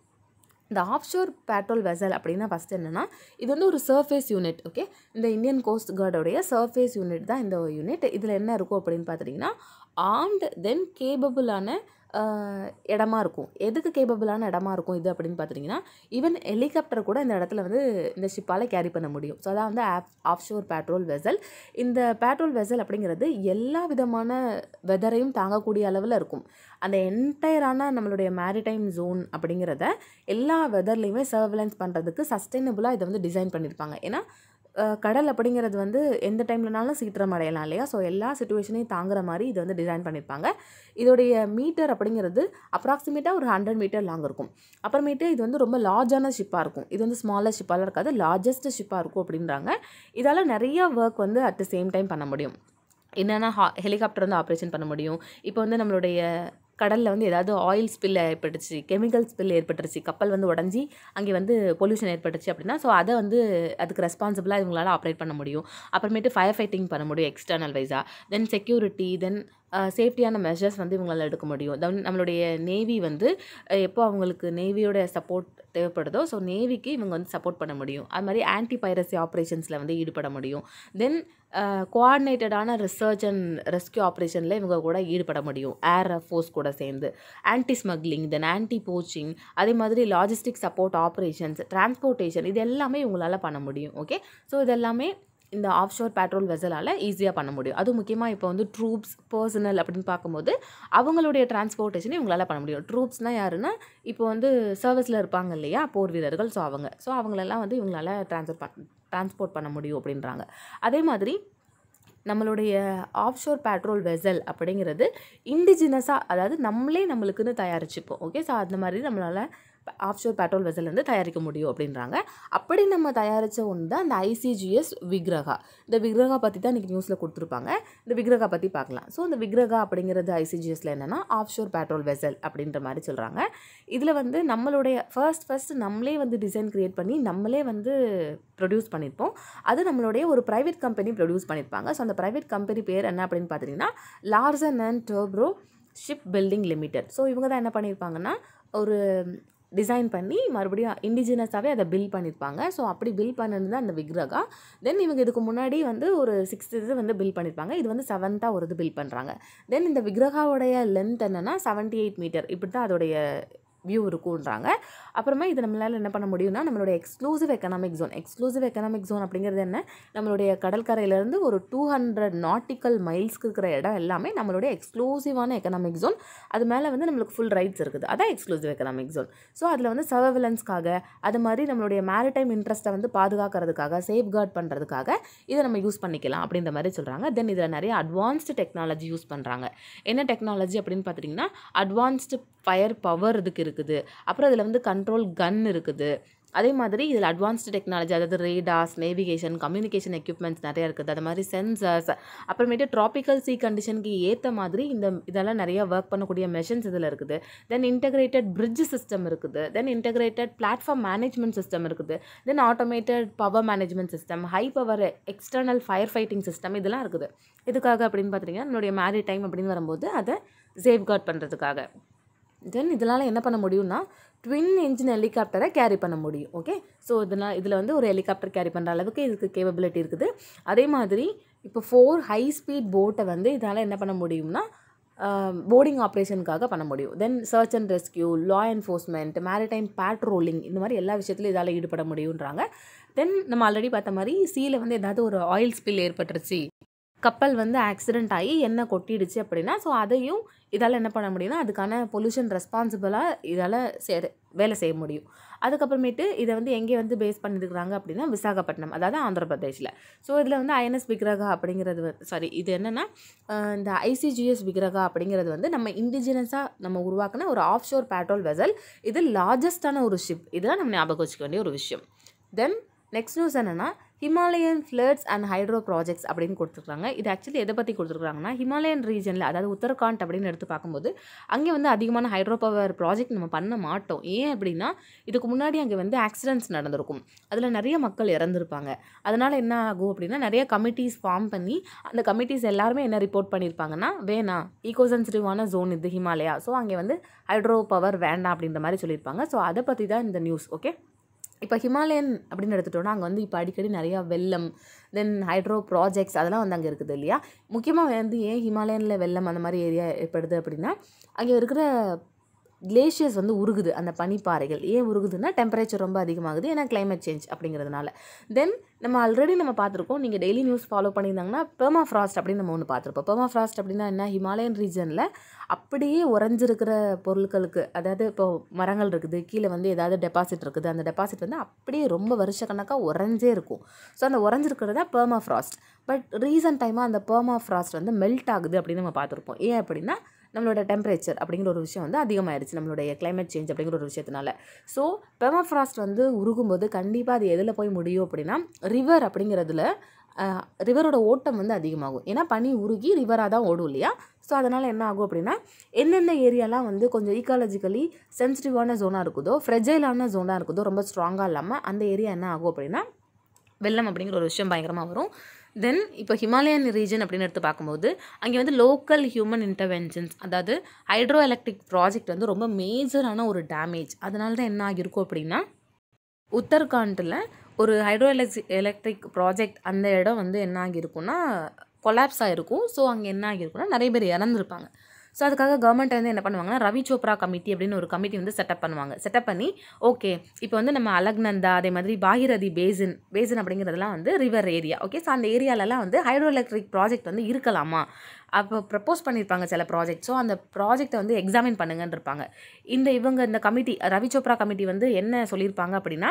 இந்த ஆப்ஷோர் பேட்ரோல் வெசல் அப்படின்னா ஃபஸ்ட் என்னென்னா இது வந்து ஒரு சர்ஃபேஸ் யூனிட் ஓகே இந்த இந்தியன் கோஸ்ட் கார்டோடைய சர்ஃபேஸ் யூனிட் தான் இந்த யூனிட் இதில் என்ன இருக்கும் அப்படின்னு பார்த்துட்டிங்கன்னா ஆர்ம்டு தென் கேபபிளான இடமா இருக்கும் எதுக்கு கேப்பபிளான இடமா இருக்கும் இது அப்படின்னு பார்த்துட்டிங்கன்னா ஈவன் ஹெலிகாப்டர் கூட இந்த இடத்துல வந்து இந்த ஷிப்பால் கேரி பண்ண முடியும் ஸோ அதான் வந்து ஆஃப் ஷோர் பேட்ரோல் வெசல் இந்த பேட்ரோல் வெசல் அப்படிங்கிறது எல்லா விதமான வெதரையும் தாங்கக்கூடிய அளவில் இருக்கும் அந்த என்டையரான நம்மளுடைய மேரிடைம் ஜோன் அப்படிங்கிறத எல்லா வெதர்லேயுமே சர்வலன்ஸ் பண்ணுறதுக்கு சஸ்டைனபுளாக இதை வந்து டிசைன் பண்ணியிருப்பாங்க ஏன்னா கடல் அப்படிங்கிறது வந்து எந்த டைம்லனாலும் சீற்றம் அடையலாம் இல்லையா ஸோ எல்லா சுச்சுவேஷனையும் தாங்குற மாதிரி இது வந்து டிசைன் பண்ணியிருப்பாங்க இதோடைய மீட்டர் அப்படிங்கிறது அப்ராக்சிமேட்டாக ஒரு ஹண்ட்ரட் மீட்டர் லாங் இருக்கும் அப்புறமேட்டு இது வந்து ரொம்ப லார்ஜான ஷிப்பாக இருக்கும் இது வந்து ஸ்மாலர் ஷிப்பாலாம் இருக்காது லார்ஜஸ்ட் ஷிப்பாக இருக்கும் அப்படின்றாங்க இதால் நிறைய ஒர்க் வந்து அட் த சேம் டைம் பண்ண முடியும் என்னென்னா ஹா ஹெலிகாப்டர் வந்து ஆப்ரேஷன் பண்ண முடியும் இப்போ வந்து நம்மளுடைய கடலில் வந்து ஏதாவது ஆயில் ஸ்பில் ஏற்பட்டுச்சு கெமிக்கல் ஸ்பில் ஏற்பட்டுருச்சு கப்பல் வந்து உடஞ்சி அங்கே வந்து பொல்யூஷன் ஏற்பட்டுச்சு அப்படின்னா ஸோ அதை வந்து அதுக்கு ரெஸ்பான்சிபிளாக இவங்களால் ஆப்ரேட் பண்ண முடியும் அப்புறமேட்டு ஃபயர் ஃபைட்டிங் பண்ண முடியும் எக்ஸ்டர்னல் வைஸாக தென் செக்யூரிட்டி தென் சேஃப்டியான மெஷர்ஸ் வந்து இவங்களால் எடுக்க முடியும் நம்மளுடைய நேவி வந்து எப்போ அவங்களுக்கு நேவியோட சப்போர்ட் தேவைப்படுதோ ஸோ நேவிக்கு இவங்க வந்து சப்போர்ட் பண்ண முடியும் அது மாதிரி ஆன்டி பைரசி ஆப்ரேஷன்ஸில் வந்து ஈடுபட முடியும் தென் கோஆர்டினேட்டடான ரிசர்ச் அண்ட் ரெஸ்கியூ ஆப்ரேஷனில் இவங்க கூட ஈடுபட முடியும் ஏர் ஃபோர்ஸ் கூட சேர்ந்து anti smuggling then anti poaching அதே மாதிரி லாஜிஸ்டிக் சப்போர்ட் ஆப்ரேஷன்ஸ் டிரான்ஸ்போர்ட்டேஷன் இது எல்லாமே இவங்களால் பண்ண முடியும் ஓகே ஸோ இதெல்லாமே இந்த ஆஃப்ஷோர் பேட்ரோல் வெசலால் ஈஸியாக பண்ண முடியும் அது முக்கியமாக இப்போ வந்து ட்ரூப்ஸ் பர்சனல் அப்படின்னு பார்க்கும்போது அவங்களுடைய டிரான்ஸ்போர்ட்டேஷனை இவங்களால பண்ண முடியும் ட்ரூப்ஸ்னால் யாருன்னா இப்போ வந்து சர்வீஸில் இருப்பாங்க இல்லையா போர் வீரர்கள் ஸோ அவங்க ஸோ அவங்களெல்லாம் வந்து இவங்களால் ட்ரான்ஸ்போர்ட் டிரான்ஸ்போர்ட் பண்ண முடியும் அப்படின்றாங்க அதே மாதிரி நம்மளுடைய ஆஃப்ஷோர் பேட்ரோல் வெசல் அப்படிங்கிறது இண்டிஜினஸாக அதாவது நம்மளே நம்மளுக்குன்னு தயாரிச்சுப்போம் ஓகே ஸோ அந்த மாதிரி நம்மளால் ஆஃப்ஷோர் பெட்ரோல் வெசல்லேருந்து தயாரிக்க முடியும் அப்படின்றாங்க அப்படி நம்ம தயாரித்த ஒன்று தான் இந்த ஐசிஜிஎஸ் விக்ரகா இந்த விக்ரகா பற்றி தான் இன்றைக்கி நியூஸில் கொடுத்துருப்பாங்க இந்த விக்ரகா பற்றி பார்க்கலாம் ஸோ இந்த விக்ரகா அப்படிங்கிறது ஐசிஜிஎஸில் என்னென்னா ஆஃப்ஷோர் பெட்ரோல் வெசல் அப்படின்ற மாதிரி சொல்கிறாங்க இதில் வந்து நம்மளுடைய ஃபர்ஸ்ட் ஃபர்ஸ்ட் நம்மளே வந்து டிசைன் க்ரியேட் பண்ணி நம்மளே வந்து ப்ரொடியூஸ் பண்ணியிருப்போம் அது நம்மளுடைய ஒரு ப்ரைவேட் கம்பெனி ப்ரொடியூஸ் பண்ணியிருப்பாங்க ஸோ அந்த ப்ரைவேட் கம்பெனி பேர் என்ன அப்படின்னு பார்த்தீங்கன்னா Larsen and Toubro ship building limited so இவங்க தான் என்ன பண்ணியிருப்பாங்கன்னா ஒரு டிசைன் பண்ணி மறுபடியும் இண்டிஜினஸாகவே அதை பில் பண்ணியிருப்பாங்க ஸோ அப்படி பில் பண்ணது தான் அந்த விக்ரகா தென் இவங்க இதுக்கு முன்னாடி வந்து ஒரு சிக்ஸ்த் இது வந்து பில் பண்ணியிருப்பாங்க இது வந்து செவன்த்தாக ஒரு இது பில் பண்ணுறாங்க தென் இந்த விக்ரகாவுடைய லென்த் என்னென்னா செவன்ட்டி எயிட் மீட்டர் இப்படி தான் அதோடைய வியூ இருக்கும்ன்றாங்க அப்புறமா இது நம்மளால் என்ன பண்ண முடியும்னா நம்மளுடைய exclusive economic zone exclusive economic zone அப்படிங்கிறது என்ன நம்மளுடைய கடற்கரையிலேருந்து ஒரு டூ ஹண்ட்ரட் நாட்டிக்கல் மைல்ஸ்க்கு இருக்கிற இடம் எல்லாமே நம்மளுடைய எக்ஸ்க்ளூசிவான எக்கனாமிக் ஜோன் அது மேலே வந்து நம்மளுக்கு ஃபுல் ரைட்ஸ் இருக்குது அதான் எக்ஸ்க்ளூசிவ் எக்கனாமிக் ஜோன் ஸோ அதில் வந்து சர்வலன்ஸ்க்காக அது மாதிரி நம்மளுடைய மேரிடைம் இன்ட்ரெஸ்ட்டை வந்து பாதுகாக்கிறதுக்காக சேஃப்கார்ட் பண்ணுறதுக்காக இதை நம்ம யூஸ் பண்ணிக்கலாம் அப்படின்ற மாதிரி சொல்கிறாங்க தென் இதில் நிறைய அட்வான்ஸ்டு டெக்னாலஜி யூஸ் பண்ணுறாங்க என்ன டெக்னாலஜி அப்படின்னு பார்த்தீங்கன்னா அட்வான்ஸ்டு ஃபயர் பவர் இதுக்கு இருக்குது இருக்குது அப்புறம் அதில் வந்து கண்ட்ரோல் கன் இருக்குது அதே மாதிரி இதில் அட்வான்ஸ்டு டெக்னாலஜி அதாவது ரேடாஸ் நேவிகேஷன் கம்யூனிகேஷன் எக்யூப்மெண்ட்ஸ் நிறையா இருக்குது அது மாதிரி சென்சர்ஸ் அப்புறமேட்டு ட்ராபிக்கல் சீ கண்டிஷனுக்கு ஏற்ற மாதிரி இந்த இதெல்லாம் நிறையா ஒர்க் பண்ணக்கூடிய மெஷின்ஸ் இதில் இருக்குது தென் இன்டகிரேட்டட் பிரிட்ஜ் சிஸ்டம் இருக்குது then integrated platform management system இருக்குது then automated power management system high power external fire fighting system இதெல்லாம் இருக்குது இதுக்காக அப்படின்னு பார்த்தீங்கன்னா என்னுடைய மேரி டைம் அப்படின்னு வரும்போது அதை சேஃப்கார்ட் பண்ணுறதுக்காக தென் இதனால் என்ன பண்ண முடியும்னா ட்வின் இன்ஜின் ஹெலிகாப்டரை கேரி பண்ண முடியும் ஓகே ஸோ இதனால் இதில் வந்து ஒரு ஹெலிகாப்டர் கேரி பண்ணுற அளவுக்கு இதுக்கு கேபபிலிட்டி இருக்குது அதே மாதிரி இப்போ ஃபோர் ஹை ஸ்பீட் போட்டை வந்து இதனால் என்ன பண்ண முடியும்னா போர்டிங் ஆப்ரேஷனுக்காக பண்ண முடியும் then search and rescue law enforcement maritime patrolling இந்த மாதிரி எல்லா விஷயத்துலையும் இதால் ஈடுபட முடியுன்றாங்க தென் நம்ம ஆல்ரெடி பார்த்த மாதிரி சீயில் வந்து ஏதாவது ஒரு ஆயில் ஸ்பில் ஏற்பட்டுருச்சு கப்பல் வந்து ஆக்சிடெண்ட் ஆகி என்ன கொட்டிடுச்சு அப்படின்னா ஸோ அதையும் இதால் என்ன பண்ண முடியும்னா அதுக்கான பொல்யூஷன் ரெஸ்பான்சிபிளாக இதால் சே வேலை செய்ய முடியும் அதுக்கப்புறமேட்டு இதை வந்து எங்கே வந்து பேஸ் பண்ணியிருக்கிறாங்க அப்படின்னா விசாகப்பட்டினம் அதாவது ஆந்திர பிரதேஷில் ஸோ இதில் வந்து ஐஎன்எஸ் விக்ரகா அப்படிங்கிறது சாரி இது என்னென்னா இந்த ஐசிஜிஎஸ் விக்ரகா அப்படிங்கிறது வந்து நம்ம இண்டிஜினஸாக நம்ம உருவாக்கின ஒரு ஆஃப் ஷோர் பேட்ரோல் வெசல் இது லார்ஜஸ்டான ஒரு ஷிப் இதெல்லாம் நம்ம ஞாபகம் வச்சுக்க வேண்டிய ஒரு விஷயம் தென் நெக்ஸ்ட் நியூஸ் என்னென்னா Himalayan floods and hydro projects அப்படின்னு கொடுத்துருக்காங்க இது ஆக்சுவலி எதை பற்றி கொடுத்துருக்காங்கன்னா ஹிமாலயன் ரீஜனில் அதாவது உத்தரகாண்ட் அப்படின்னு எடுத்து பார்க்கும்போது அங்கே வந்து அதிகமான ஹைட்ரோ பவர் ப்ராஜெக்ட் நம்ம பண்ண மாட்டோம் ஏன் அப்படின்னா இதுக்கு முன்னாடி அங்கே வந்து ஆக்சிடென்ட்ஸ் நடந்திருக்கும் அதில் நிறைய மக்கள் இறந்துருப்பாங்க அதனால் என்ன ஆகும் அப்படின்னா நிறைய கமிட்டிஸ் ஃபார்ம் பண்ணி அந்த கமிட்டிஸ் எல்லாருமே என்ன ரிப்போர்ட் பண்ணியிருப்பாங்கன்னா வேணாம் ஈகோ சென்சிட்டிவான ஜோன் இது ஹிமாலயா ஸோ அங்கே வந்து ஹைட்ரோ பவர் வேண்டாம் அப்படின்ற மாதிரி சொல்லியிருப்பாங்க ஸோ அதை பற்றி தான் இந்த நியூஸ் ஓகே இப்போ ஹிமாலயன் அப்படின்னு எடுத்துகிட்டோன்னா அங்கே வந்து இப்போ அடிக்கடி நிறையா வெள்ளம் தென் ஹைட்ரோ ப்ராஜெக்ட்ஸ் அதெல்லாம் வந்து அங்கே இருக்குது இல்லையா முக்கியமாக வந்து ஏன் ஹிமாலயனில் வெள்ளம் அந்த மாதிரி ஏரியா ஏற்படுது அப்படின்னா அங்கே இருக்கிற கிளேஷியர்ஸ் வந்து உருகுது அந்த பனிப்பாறைகள் ஏன் உருகுதுன்னா டெம்பரேச்சர் ரொம்ப அதிகமாகுது ஏன்னா கிளைமேட் சேஞ்ச் அப்படிங்கிறதுனால தென் நம்ம ஆல்ரெடி நம்ம பார்த்துருக்கோம் நீங்கள் டெய்லி நியூஸ் ஃபாலோ பண்ணியிருந்தாங்கன்னா பெர்மா ஃப்ராஸ்ட் அப்படின்னு நம்ம ஒன்று பார்த்துருப்போம் பெர்மா ஃப்ராஸ்ட் அப்படின்னா என்ன ஹிமாலயன் ரீஜனில் அப்படியே உறைஞ்சிருக்கிற பொருட்களுக்கு அதாவது இப்போ மரங்கள் இருக்குது கீழே வந்து ஏதாவது டெபாசிட் இருக்குது அந்த டெபாசிட் வந்து அப்படியே ரொம்ப வருஷ கணக்காக உறைஞ்சே இருக்கும் ஸோ அந்த உறைஞ்சிருக்கிறது தான் பெர்மா ஃப்ராஸ்ட் பட் ரீசன்ட் டைமாக அந்த பெர்மா ஃப்ராஸ்ட் வந்து மெல்ட் ஆகுது அப்படின்னு நம்ம பார்த்துருப்போம் ஏன் அப்படின்னா நம்மளோட டெம்பரேச்சர் அப்படிங்கிற ஒரு விஷயம் வந்து அதிகமாகிடுச்சு நம்மளுடைய கிளைமேட் சேஞ்ச் அப்படிங்கிற ஒரு விஷயத்தினால ஸோ பெமஃப்ராஸ்ட் வந்து உருகும்போது கண்டிப்பாக அது எதில் போய் முடியும் அப்படின்னா ரிவர் அப்படிங்கிறதுல ரிவரோட ஓட்டம் வந்து அதிகமாகும் ஏன்னா பனி உருகி ரிவராக தான் ஓடும் இல்லையா ஸோ அதனால் என்ன ஆகும் அப்படின்னா எந்தெந்த ஏரியாலாம் வந்து கொஞ்சம் ஈக்காலஜிக்கலி சென்சிட்டிவான ஜோனாக இருக்குதோ ஃப்ரெஜைலான ஜோனாக இருக்குதோ ரொம்ப ஸ்ட்ராங்காக இல்லாமல் அந்த ஏரியா என்ன ஆகும் அப்படின்னா வெள்ளம் அப்படிங்கிற ஒரு விஷயம் பயங்கரமாக வரும் தென் இப்போ ஹிமாலயன் ரீஜன் அப்படின்னு எடுத்து பார்க்கும்போது அங்கே வந்து லோக்கல் ஹியூமன் இன்டர்வென்ஷன்ஸ் அதாவது ஹைட்ரோ எலக்ட்ரிக் ப்ராஜெக்ட் வந்து ரொம்ப மேஜரான ஒரு டேமேஜ் அதனால தான் என்ன ஆகியிருக்கும் அப்படின்னா உத்தரகாண்டில் ஒரு ஹைட்ரோ எலக்ட்ரி எலக்ட்ரிக் ப்ராஜெக்ட் அந்த இடம் வந்து என்ன ஆகியிருக்குன்னா கொலாப்ஸ் ஆகிருக்கும் ஸோ அங்கே என்ன ஆகியிருக்குன்னா நிறைய பேர் இறந்துருப்பாங்க ஸோ அதுக்காக கவர்மெண்ட் வந்து என்ன பண்ணுவாங்கன்னா ரவி சோப்ரா கமிட்டி அப்படின்னு ஒரு கமிட்டி வந்து செட்டப் பண்ணுவாங்க செட்டப் பண்ணி ஓகே இப்போ வந்து நம்ம அலக்நந்தா அதே மாதிரி பாகிரதி பேசின் பேசின் அப்படிங்கிறதுலாம் வந்து ரிவர் ஏரியா ஓகே ஸோ அந்த ஏரியாலலாம் வந்து ஹைட்ரோ எலக்ட்ரிக் ப்ராஜெக்ட் வந்து இருக்கலாமா அப்போ ப்ரப்போஸ் பண்ணியிருப்பாங்க சில ப்ராஜெக்ட் ஸோ அந்த ப்ராஜெக்டை வந்து எக்ஸாமின் பண்ணுங்கன்னு இருப்பாங்க இந்த இவங்க இந்த கமிட்டி ரவி சோப்ரா கமிட்டி வந்து என்ன சொல்லியிருப்பாங்க அப்படின்னா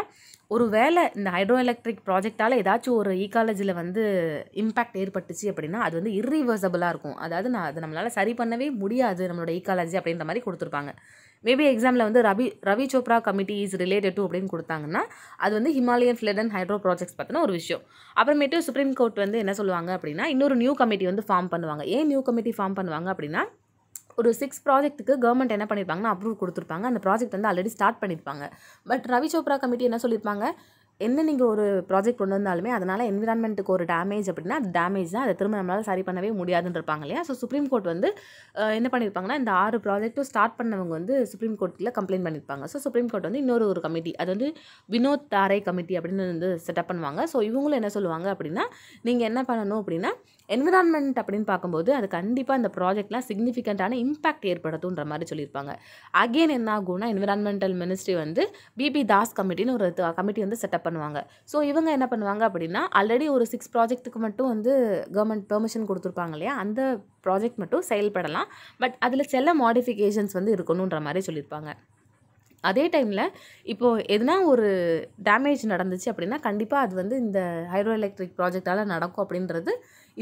ஒரு வேளை இந்த ஹைட்ரோ எலக்ட்ரிக் ப்ராஜெக்டால் ஏதாச்சும் ஒரு ஈகாலஜியில் வந்து இம்பேக்ட் ஏற்பட்டுச்சு அப்படின்னா அது வந்து இர்ரிவர்சபிளாக இருக்கும் அதாவது நான் அது நம்மளால் சரி பண்ணவே முடியாது நம்மளோட ஈகாலஜி அப்படின்ற மாதிரி கொடுத்துருப்பாங்க மேபி எக்ஸாமில் வந்து Ravi Ravi Chopra committee is related to அப்படின்னு கொடுத்தாங்கன்னா அது வந்து Himalayan flood and hydro projects பற்றின ஒரு விஷயம் அப்புறமேட்டு சுப்ரீம் கோர்ட் வந்து என்ன சொல்லுவாங்க அப்படின்னா இன்னொரு நியூ கமிட்டி வந்து ஃபார்ம் பண்ணுவாங்க ஏன் நியூ கமிட்டி ஃபார்ம் பண்ணுவாங்க அப்படின்னா ஒரு சிக்ஸ் ப்ராஜெக்ட்டுக்கு கவர்மெண்ட் என்ன பண்ணியிருப்பாங்கன்னா அப்ரூவ் கொடுத்துருப்பாங்க அந்த ப்ராஜெக்ட் வந்து ஆல்ரெடி ஸ்டார்ட் பண்ணியிருப்பாங்க பட் ரவி சோப்ரா கமிட்டி என்ன சொல்லியிருப்பாங்க என்ன நீங்கள் ஒரு ப்ராஜெக்ட் கொண்டு வந்தாலுமே அதனால் என்விரான்மெண்ட்டுக்கு ஒரு டேமேஜ் அப்படின்னா அது டேமேஜ் தான் அதை திரும்ப நம்மளால் சரி பண்ணவே முடியாதுன்னு இருப்பாங்க இல்லையா ஸோ சுப்ரீம் கோர்ட் வந்து என்ன பண்ணியிருப்பாங்கன்னா இந்த ஆறு ப்ராஜெக்ட்டும் ஸ்டார்ட் பண்ணவங்க வந்து சுப்ரீம் கோர்ட்டில் கம்ப்ளைண்ட் பண்ணியிருப்பாங்க ஸோ சுப்ரீம் கோர்ட் வந்து இன்னொரு ஒரு கமிட்டி அது வந்து வினோத் தாரை கமிட்டி அப்படின்னு வந்து செட்டப் பண்ணுவாங்க ஸோ இவங்களும் என்ன சொல்லுவாங்க அப்படின்னா நீங்கள் என்ன பண்ணணும் அப்படின்னா என்விரான்மெண்ட் அப்படின்னு பார்க்கும்போது அது கண்டிப்பாக அந்த ப்ராஜெக்ட்லாம் சிக்னிஃபிகண்ட்டான இம்பாக்ட் ஏற்படுத்தும்ன்ற மாதிரி சொல்லியிருப்பாங்க அகெயின் என்ன ஆகும்னா என்விரான்மெண்டல் மினிஸ்ட்ரி வந்து பிபி தாஸ் கமிட்டின்னு ஒரு கமிட்டி வந்து செட்டப் பண்ணுவாங்க ஸோ இவங்க என்ன பண்ணுவாங்க அப்படின்னா ஆல்ரெடி ஒரு சிக்ஸ் ப்ராஜெக்ட்டுக்கு மட்டும் வந்து கவர்மெண்ட் பெர்மிஷன் கொடுத்துருப்பாங்க இல்லையா அந்த ப்ராஜெக்ட் மட்டும் செயல்படலாம் பட் அதில் சில மாடிஃபிகேஷன்ஸ் வந்து இருக்கணுன்ற மாதிரி சொல்லியிருப்பாங்க அதே டைமில் இப்போது எதுனா ஒரு டேமேஜ் நடந்துச்சு அப்படின்னா கண்டிப்பாக அது வந்து இந்த ஹைட்ரோ எலக்ட்ரிக் ப்ராஜெக்டால் நடக்கும் அப்படின்றது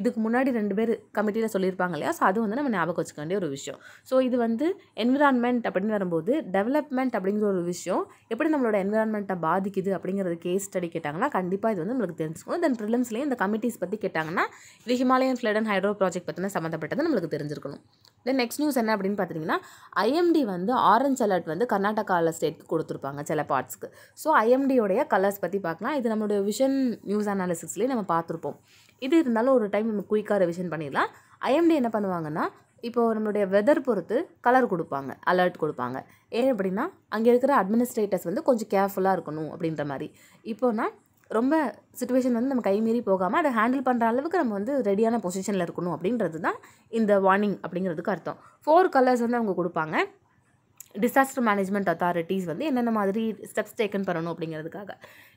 இதுக்கு முன்னாடி ரெண்டு பேர் கமிட்டியில் சொல்லியிருப்பாங்க இல்லையா ஸோ அது வந்து நம்ம ஞாபகம் வச்சுக்க வேண்டிய ஒரு விஷயம் ஸோ இது வந்து என்விரான்மெண்ட் அப்படின்னு வரும்போது டெவலப்மெண்ட் அப்படிங்கிற ஒரு விஷயம் எப்படி நம்மளோட என்விரான்மெண்ட்டை பாதிக்குது அப்படிங்கிறது கேஸ் ஸ்டடி கேட்டாங்கன்னா கண்டிப்பாக இது வந்து நம்மளுக்கு தெரிஞ்சுக்கணும் தென் ப்ரிலிம்ஸ்லேயும் இந்த கமிட்டிஸ் பற்றி கேட்டாங்கன்னா இது Himalayan flood and hydro project பற்றின சம்மந்தப்பட்டது நம்மளுக்கு தெரிஞ்சிருக்கணும் தென் நெக்ஸ்ட் நியூஸ் என்ன அப்படின்னு பார்த்தீங்கன்னா ஐஎம்டி வந்து ஆரஞ்ச் அலர்ட் வந்து கர்நாடகாவில் ஸ்டேட்க்கு கொடுத்துருப்பாங்க சில பார்ட்ஸ்க்கு ஸோ ஐஎம்டியோடைய கலர்ஸ் பற்றி பார்க்கலாம் இது நம்மளுடைய விஷன் நியூஸ் அனாலிசிஸ்லேயே நம்ம பார்த்துருப்போம் இது இருந்தாலும் ஒரு டைம் நம்ம குயிக்காக ரிவிஷன் பண்ணிடலாம் ஐஎம்டி என்ன பண்ணுவாங்கன்னா இப்போது நம்மளுடைய வெதர் பொறுத்து கலர் கொடுப்பாங்க அலர்ட் கொடுப்பாங்க ஏன் அப்படின்னா அங்கே இருக்கிற அட்மினிஸ்ட்ரேட்டர்ஸ் வந்து கொஞ்சம் கேர்ஃபுல்லாக இருக்கணும் அப்படின்ற மாதிரி இப்போனா ரொம்ப சுச்சுவேஷன் வந்து நம்ம கைமீறி போகாமல் அதை ஹேண்டில் பண்ணுற அளவுக்கு நம்ம வந்து ரெடியான பொசிஷனில் இருக்கணும் அப்படின்றது தான் இந்த வார்னிங் அப்படிங்கிறதுக்கு அர்த்தம் ஃபோர் கலர்ஸ் வந்து அவங்க கொடுப்பாங்க டிசாஸ்டர் மேனேஜ்மெண்ட் அத்தாரிட்டிஸ் வந்து என்னென்ன மாதிரி ஸ்டெப்ஸ் டேக்கன் பண்ணணும் அப்படிங்கிறதுக்காக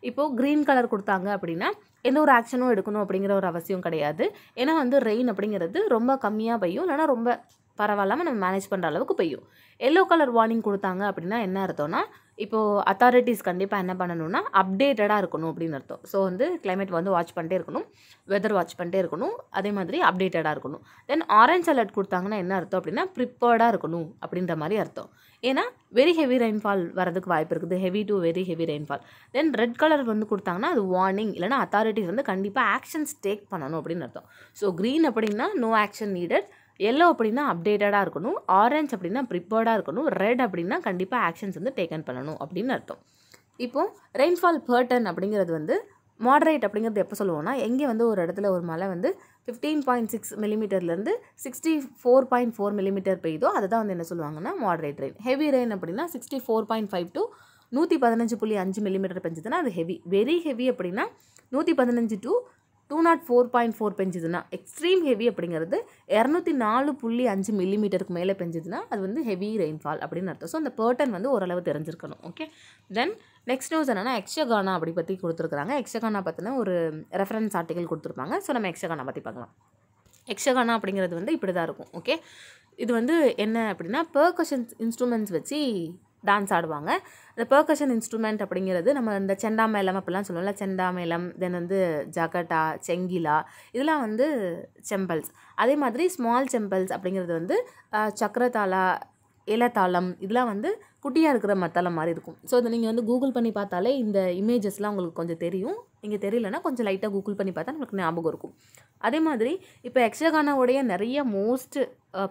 இப்போது க்ரீன் கலர் கொடுத்தாங்க அப்படின்னா எந்த ஒரு ஆக்ஷனும் எடுக்கணும் அப்படிங்கிற ஒரு அவசியம் கிடையாது ஏன்னா வந்து ரெயின் அப்படிங்கிறது ரொம்ப கம்மியாக பெய்யும் இல்லைனா ரொம்ப பரவாயில்லாமல் நம்ம மேனேஜ் பண்ணுற அளவுக்கு பெய்யும் எல்லோ கலர் வார்னிங் கொடுத்தாங்க அப்படின்னா என்ன அர்த்தம்னா இப்போது அத்தாரிட்டிஸ் கண்டிப்பாக என்ன பண்ணணும்னா அப்டேட்டடாக இருக்கணும் அப்படின்னு அர்த்தம் ஸோ வந்து கிளைமேட் வந்து வாட்ச் பண்ணிட்டே இருக்கணும் வெதர் வாட்ச் பண்ணிட்டே இருக்கணும் அதே மாதிரி அப்டேட்டடாக இருக்கணும் தென் ஆரஞ்ச் அலர்ட் கொடுத்தாங்கன்னா என்ன அர்த்தம் அப்படின்னா ப்ரிப்பேர்டாக இருக்கணும் அப்படின்ற மாதிரி அர்த்தம் ஏன்னா வெரி ஹெவி ரெயின்ஃபால் வரதுக்கு வாய்ப்பு இருக்குது heavy to very heavy rainfall then red colour வந்து கொடுத்தாங்கன்னா அது வார்னிங் இல்லைனா அத்தாரிட்டிஸ் வந்து கண்டிப்பாக ஆக்ஷன்ஸ் டேக் பண்ணணும் அப்படின்னு அர்த்தம் ஸோ க்ரீன் அப்படின்னா நோ ஆக்ஷன் நீடட் எல்லோ அப்படின்னா அப்டேட்டடாக இருக்கணும் ஆரஞ்ச் அப்படின்னா ப்ரிப்பேர்டாக இருக்கணும் ரெட் அப்படின்னா கண்டிப்பாக ஆக்ஷன்ஸ் வந்து டேக்கன் பண்ணணும் அப்படின்னு அர்த்தம் இப்போது ரெயின்ஃபால் பேர்டன் அப்படிங்கிறது வந்து மாடரேட் அப்படிங்கிறது எப்போ சொல்லுவோம்னா எங்கே வந்து ஒரு இடத்துல ஒரு மழை வந்து ஃபிஃப்டீன் பாயிண்ட் சிக்ஸ் மில்லிமீட்டர்லேருந்து sixty four point four millimetre பெய்தோ அதை தான் வந்து என்ன சொல்லுவாங்கன்னா மாடரேட் ரெயின் ஹெவி ரெயின் அப்படின்னா sixty four point five to நூற்றி பதினஞ்சு புள்ளி அஞ்சு மில்லிமீட்டர் பெஞ்சதுன்னா அது ஹெவி வெரி ஹெவி அப்படின்னா நூற்றி பதினஞ்சு to two naught four point four பெஞ்சுதுன்னா எக்ஸ்ட்ரீம் ஹெவி அப்படிங்கிறது இரநூத்தி நாலு புள்ளி அஞ்சு மில்லிமீட்டருக்கு மேலே பெஞ்சுதுன்னா அது வந்து ஹெவி ரெயின்ஃபால் அப்படின்னு அர்த்தம் ஸோ அந்த பேர்டன் வந்து ஓரளவு தெரிஞ்சிருக்கணும் ஓகே தென் நெக்ஸ்ட் நியூஸ் என்னென்னா எக்ஸகானா அப்படி பற்றி கொடுத்துருக்குறாங்க எக்ஸகானா பற்றின ஒரு ரெஃபரன்ஸ் ஆர்டிகல் கொடுத்துருப்பாங்க ஸோ நம்ம எக்ஸகானா பற்றி பார்க்கலாம் எக்ஸகானா அப்படிங்கிறது வந்து இப்படி தான் இருக்கும் ஓகே இது வந்து என்ன அப்படின்னா பர்கஷன்ஸ் இன்ஸ்ட்ருமெண்ட்ஸ் வச்சு டான்ஸ் ஆடுவாங்க இந்த பர்கஷன் இன்ஸ்ட்ருமெண்ட் அப்படிங்கிறது நம்ம இந்த செண்டாமேளம் அப்படிலாம் சொல்லுவோம்ல செண்டாமேளம் தென் வந்து ஜகட்டா செங்கிலா இதெல்லாம் வந்து செம்பல்ஸ் அதே மாதிரி ஸ்மால் செம்பல்ஸ் அப்படிங்கிறது வந்து சக்கரத்தாலா இலத்தாளம் இதெல்லாம் வந்து குட்டியாக இருக்கிற மத்தளம் மாதிரி இருக்கும் ஸோ இதை நீங்கள் வந்து கூகுள் பண்ணி பார்த்தாலே இந்த இமேஜஸ்லாம் உங்களுக்கு கொஞ்சம் தெரியும் நீங்கள் தெரியலனா கொஞ்சம் லைட்டாக கூகுள் பண்ணி பார்த்தா நம்மளுக்கு ஞாபகம் இருக்கும் அதே மாதிரி இப்போ யக்ஷகானாவுடைய நிறைய மோஸ்ட்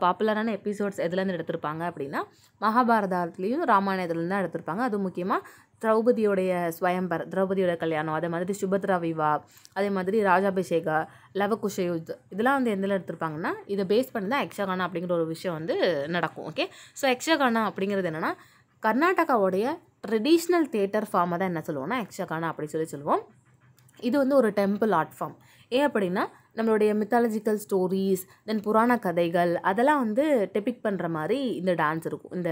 பாப்புலரான எபிசோட்ஸ் எதுலேருந்து எடுத்திருப்பாங்க அப்படின்னா மகாபாரதத்துலேயும் ராமாயணத்துலேருந்து தான் எடுத்திருப்பாங்க அது முக்கியமாக திரௌபதியோடைய ஸ்வயம்பர் திரௌபதியோட கல்யாணம் அதே மாதிரி சுபத்ரா விவா அதே மாதிரி ராஜாபிஷேகா லவகுஷ யுத் இதெல்லாம் வந்து எதில் எடுத்திருப்பாங்கன்னா இதை பேஸ் பண்ணி தான் எக்ஷகானா அப்படிங்கிற ஒரு விஷயம் வந்து நடக்கும் ஓகே ஸோ எக்ஷகானா அப்படிங்கிறது என்னென்னா கர்நாடகாவுடைய ட்ரெடிஷ்னல் தேட்டர் ஃபார்மை தான் என்ன சொல்லுவோம்னா எக்ஷகானா அப்படின்னு சொல்லி சொல்லுவோம் இது வந்து ஒரு டெம்பிள் ஆர்ட் ஃபார்ம் ஏன் அப்படின்னா நம்மளுடைய மித்தாலஜிக்கல் ஸ்டோரிஸ் தென் புராண கதைகள் அதெல்லாம் வந்து டெபிக் பண்ணுற மாதிரி இந்த டான்ஸ் இருக்கும் இந்த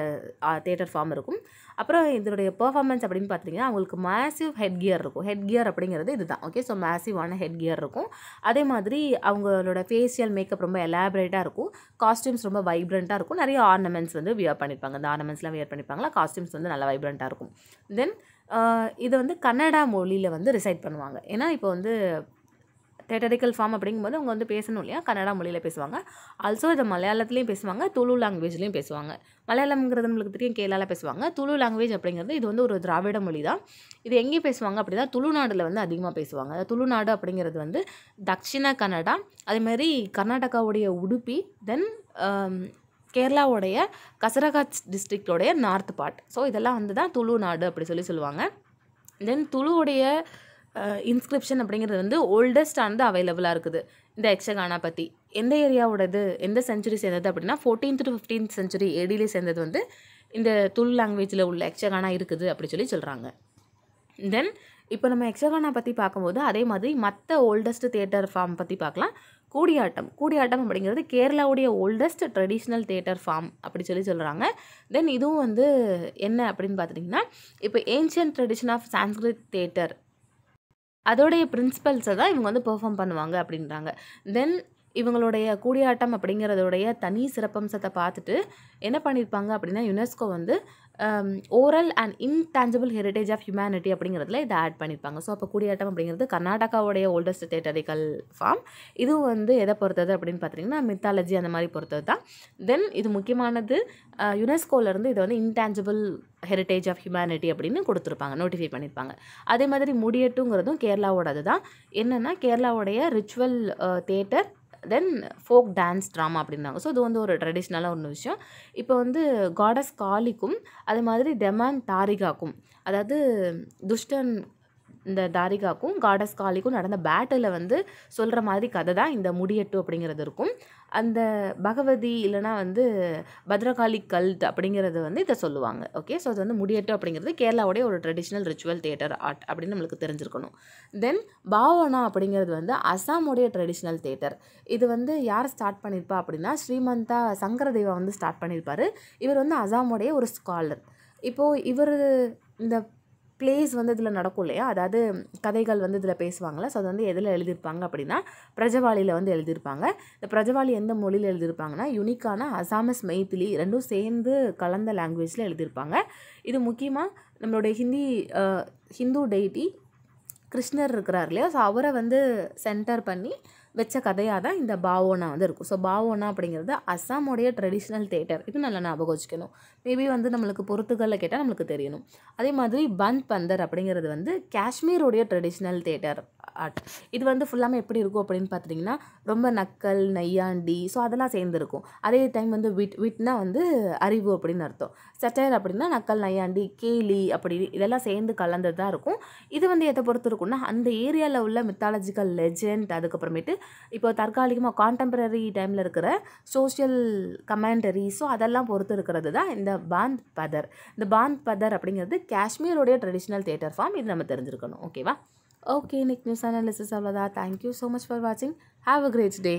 தேட்டர் ஃபார்ம் இருக்கும் அப்புறம் இதனுடைய பர்ஃபார்மன்ஸ் அப்படின்னு பார்த்தீங்கன்னா அவங்களுக்கு மேசிவ் ஹெட் கியர் இருக்கும் ஹெட் கியர் அப்படிங்கிறது இதுதான் ஓகே ஸோ மேசிவான ஹெட் கியர் இருக்கும் அதே மாதிரி அவங்களோட ஃபேஷியல் மேக்கப் ரொம்ப எலாபரேட்டாக இருக்கும் காஸ்டியூம்ஸ் ரொம்ப வைப்ரண்ட்டாக இருக்கும் நிறைய ஆர்னமெண்ட்ஸ் வந்து வியர் பண்ணியிருப்பாங்க இந்த ஆர்னமெண்ட்ஸ்லாம் வியர் பண்ணிப்பாங்களா காஸ்டியூம்ஸ் வந்து நல்லா வைப்ரண்ட்டாக இருக்கும் தென் இதை வந்து கன்னடா மொழியில் வந்து ரிசைட் பண்ணுவாங்க ஏன்னா இப்போ வந்து தேட்டரிக்கல் ஃபார்ம் அப்படிங்கும்போது அவங்க வந்து பேசணும் இல்லையா கன்னடா மொழியில் பேசுவாங்க ஆல்சோ இதை மலையாளத்துலேயும் பேசுவாங்க துளு லாங்குவேஜ்லேயும் பேசுவாங்க மலையாளம்ங்கிறது நம்மளுக்கு தெரியும் கேரளாவில் பேசுவாங்க துளு லாங்குவேஜ் அப்படிங்கிறது இது வந்து ஒரு திராவிட மொழி தான் இது எங்கே பேசுவாங்க அப்படின்னா துளுநாடில் வந்து அதிகமாக பேசுவாங்க துளுநாடு அப்படிங்கிறது வந்து தக்ஷிண கன்னடா அதேமாதிரி கர்நாடகாவுடைய உடுப்பி தென் um, கேரளாவுடைய கசரகாட் டிஸ்ட்ரிக்டோடைய நார்த் பார்ட் ஸோ இதெல்லாம் வந்து தான் துளு நாடு அப்படி சொல்லி சொல்லுவாங்க தென் துளுவுடைய இன்ஸ்கிரிப்ஷன் அப்படிங்கிறது வந்து ஓல்டஸ்ட் ஆனது அவைலபிளாக இருக்குது இந்த யக்ஷகானா பற்றி எந்த ஏரியாவோடது எந்த செஞ்சுரி சேர்ந்தது அப்படின்னா ஃபோர்டீன்த் டு ஃபிஃப்டீன்த் செஞ்சுரி ஏடியிலே சேர்ந்தது வந்து இந்த துல் லாங்குவேஜில் உள்ள யக்ஷகானா இருக்குது அப்படி சொல்லி சொல்கிறாங்க தென் இப்போ நம்ம யக்ஷகானா பற்றி பார்க்கும்போது அதே மாதிரி மற்ற ஓல்டஸ்ட் தியேட்டர் ஃபார்ம் பற்றி பார்க்கலாம் கூடியாட்டம் கூடியாட்டம் அப்படிங்கிறது கேரளாவுடைய ஓல்டஸ்ட் ட்ரெடிஷ்னல் தேட்டர் ஃபார்ம் அப்படி சொல்லி சொல்கிறாங்க தென் இதுவும் வந்து என்ன அப்படின்னு பார்த்துட்டிங்கன்னா இப்போ ancient tradition of Sanskrit theatre அதோடைய பிரின்சிபல்ஸை தான் இவங்க வந்து பெர்ஃபார்ம் பண்ணுவாங்க அப்படின்றாங்க தென் இவங்களுடைய கூடியாட்டம் அப்படிங்கிறதோடைய தனி சிறப்பம்சத்தை பார்த்துட்டு என்ன பண்ணியிருப்பாங்க அப்படின்னா யுனெஸ்கோ வந்து oral and intangible heritage of humanity அப்படிங்கிறதுல இதை ஆட் பண்ணியிருப்பாங்க ஸோ அப்போ கூடியாட்டம் அப்படிங்கிறது கர்நாடகாவுடைய ஓல்டஸ்ட் தேட்டரிக்கல் ஃபார்ம் இதுவும் வந்து எதை பொறுத்தது அப்படின்னு பார்த்தீங்கன்னா மித்தாலஜி அந்த மாதிரி பொறுத்தது தான் தென் இது முக்கியமானது யுனெஸ்கோலேருந்து uh, இதை வந்து இன்டான்ஜிபிள் ஹெரிட்டேஜ் ஆஃப் ஹியூமனிட்டி அப்படின்னு கொடுத்துருப்பாங்க நோட்டிஃபை பண்ணியிருப்பாங்க அதே மாதிரி முடியட்டுங்கிறதும் கேரளாவோடது தான் என்னென்னா கேரளாவுடைய ritual theatre uh, then folk dance drama அப்படின்னாங்க ஸோ இது வந்து ஒரு ட்ரெடிஷ்னலாக ஒன்று விஷயம் இப்போ வந்து காடஸ் காலிக்கும் அது மாதிரி டெமான் தாரிகாக்கும் அதாவது துஷ்டன் இந்த தாரிகாக்கும் காடஸ் காளிக்கும் நடந்த பேட்டில் வந்து சொல்கிற மாதிரி கதை தான் இந்த முடியட்டு அப்படிங்கிறது இருக்கும் அந்த பகவதி இல்லைனா வந்து பத்ரகாளி கல்ட் அப்படிங்கிறது வந்து இதை சொல்லுவாங்க ஓகே ஸோ அது வந்து முடியட்டு அப்படிங்கிறது கேரளாவுடைய ஒரு ட்ரெடிஷ்னல் ரிச்சுவல் தியேட்டர் ஆர்ட் அப்படின்னு நம்மளுக்கு தெரிஞ்சிருக்கணும் தென் பாவனா அப்படிங்கிறது வந்து அசாமுடைய ட்ரெடிஷ்னல் தேட்டர் இது வந்து யார் ஸ்டார்ட் பண்ணியிருப்பா அப்படின்னா ஸ்ரீமந்தா சங்கரதேவா வந்து ஸ்டார்ட் பண்ணியிருப்பார் இவர் வந்து அசாமுடைய ஒரு ஸ்காலர் இப்போது இவர் இந்த பிளேஸ் வந்து இதில் நடக்கும் இல்லையா அதாவது கதைகள் வந்து இதில் பேசுவாங்களே ஸோ அது வந்து எதில் எழுதியிருப்பாங்க அப்படின்னா பிரஜவாளியில் வந்து எழுதியிருப்பாங்க இந்த பிரஜவாளி எந்த மொழியில் எழுதியிருப்பாங்கன்னா யுனிக்கான அசாமஸ் மெய்த்திலி ரெண்டும் சேர்ந்து கலந்த லாங்குவேஜில் எழுதியிருப்பாங்க இது முக்கியமாக நம்மளுடைய ஹிந்தி ஹிந்து டெய்டி கிருஷ்ணர் இருக்கிறார் இல்லையா ஸோ அவரை வந்து சென்டர் பண்ணி வச்ச கதையாக தான் இந்த பாவோனா வந்து இருக்கும் ஸோ பாவோனா அப்படிங்கிறது அஸ்ஸாமுடைய ட்ரெடிஷ்னல் தேட்டர் இது நல்லா ஞாபகம் வச்சுக்கணும் மேபி வந்து நம்மளுக்கு பொறுத்துகளில் கேட்டால் நம்மளுக்கு தெரியணும் அதே மாதிரி பந்த் பந்தர் அப்படிங்கிறது வந்து காஷ்மீருடைய ட்ரெடிஷ்னல் தேட்டர் ஆர்ட் இது வந்து ஃபுல்லாமே எப்படி இருக்கும் அப்படின்னு பார்த்தீங்கன்னா ரொம்ப நக்கல் நையாண்டி ஸோ அதெல்லாம் சேர்ந்துருக்கும் அதே டைம் வந்து விட் விட்னா வந்து அறிவு அப்படின்னு அர்த்தம் சட்டையர் அப்படின்னா நக்கல் நையாண்டி கேலி அப்படி இதெல்லாம் சேர்ந்து கலந்து தான் இருக்கும் இது வந்து எதை பொறுத்து இருக்கும்னா அந்த ஏரியாவில் உள்ள மித்தாலஜிக்கல் லெஜெண்ட் அதுக்கப்புறமேட்டு இப்போ தற்காலிகமாக காண்டெம்பரரி டைமில் இருக்கிற சோஷியல் கமெண்டரிஸோ அதெல்லாம் பொறுத்து இருக்கிறது தான் இந்த பாந்த் பதர் இந்த பாந்த் பதர் அப்படிங்கிறது காஷ்மீரோடைய ட்ரெடிஷ்னல் தியேட்டர் ஃபார்ம் இது நம்ம தெரிஞ்சிருக்கணும் ஓகேவா ஓகே இன்னைக்கு நியூஸ் அனாலிசிஸ் அவ்வளோதான் தேங்க்யூ ஸோ மச் ஃபார் வாட்சிங் ஹாவ் அ கிரேட் டே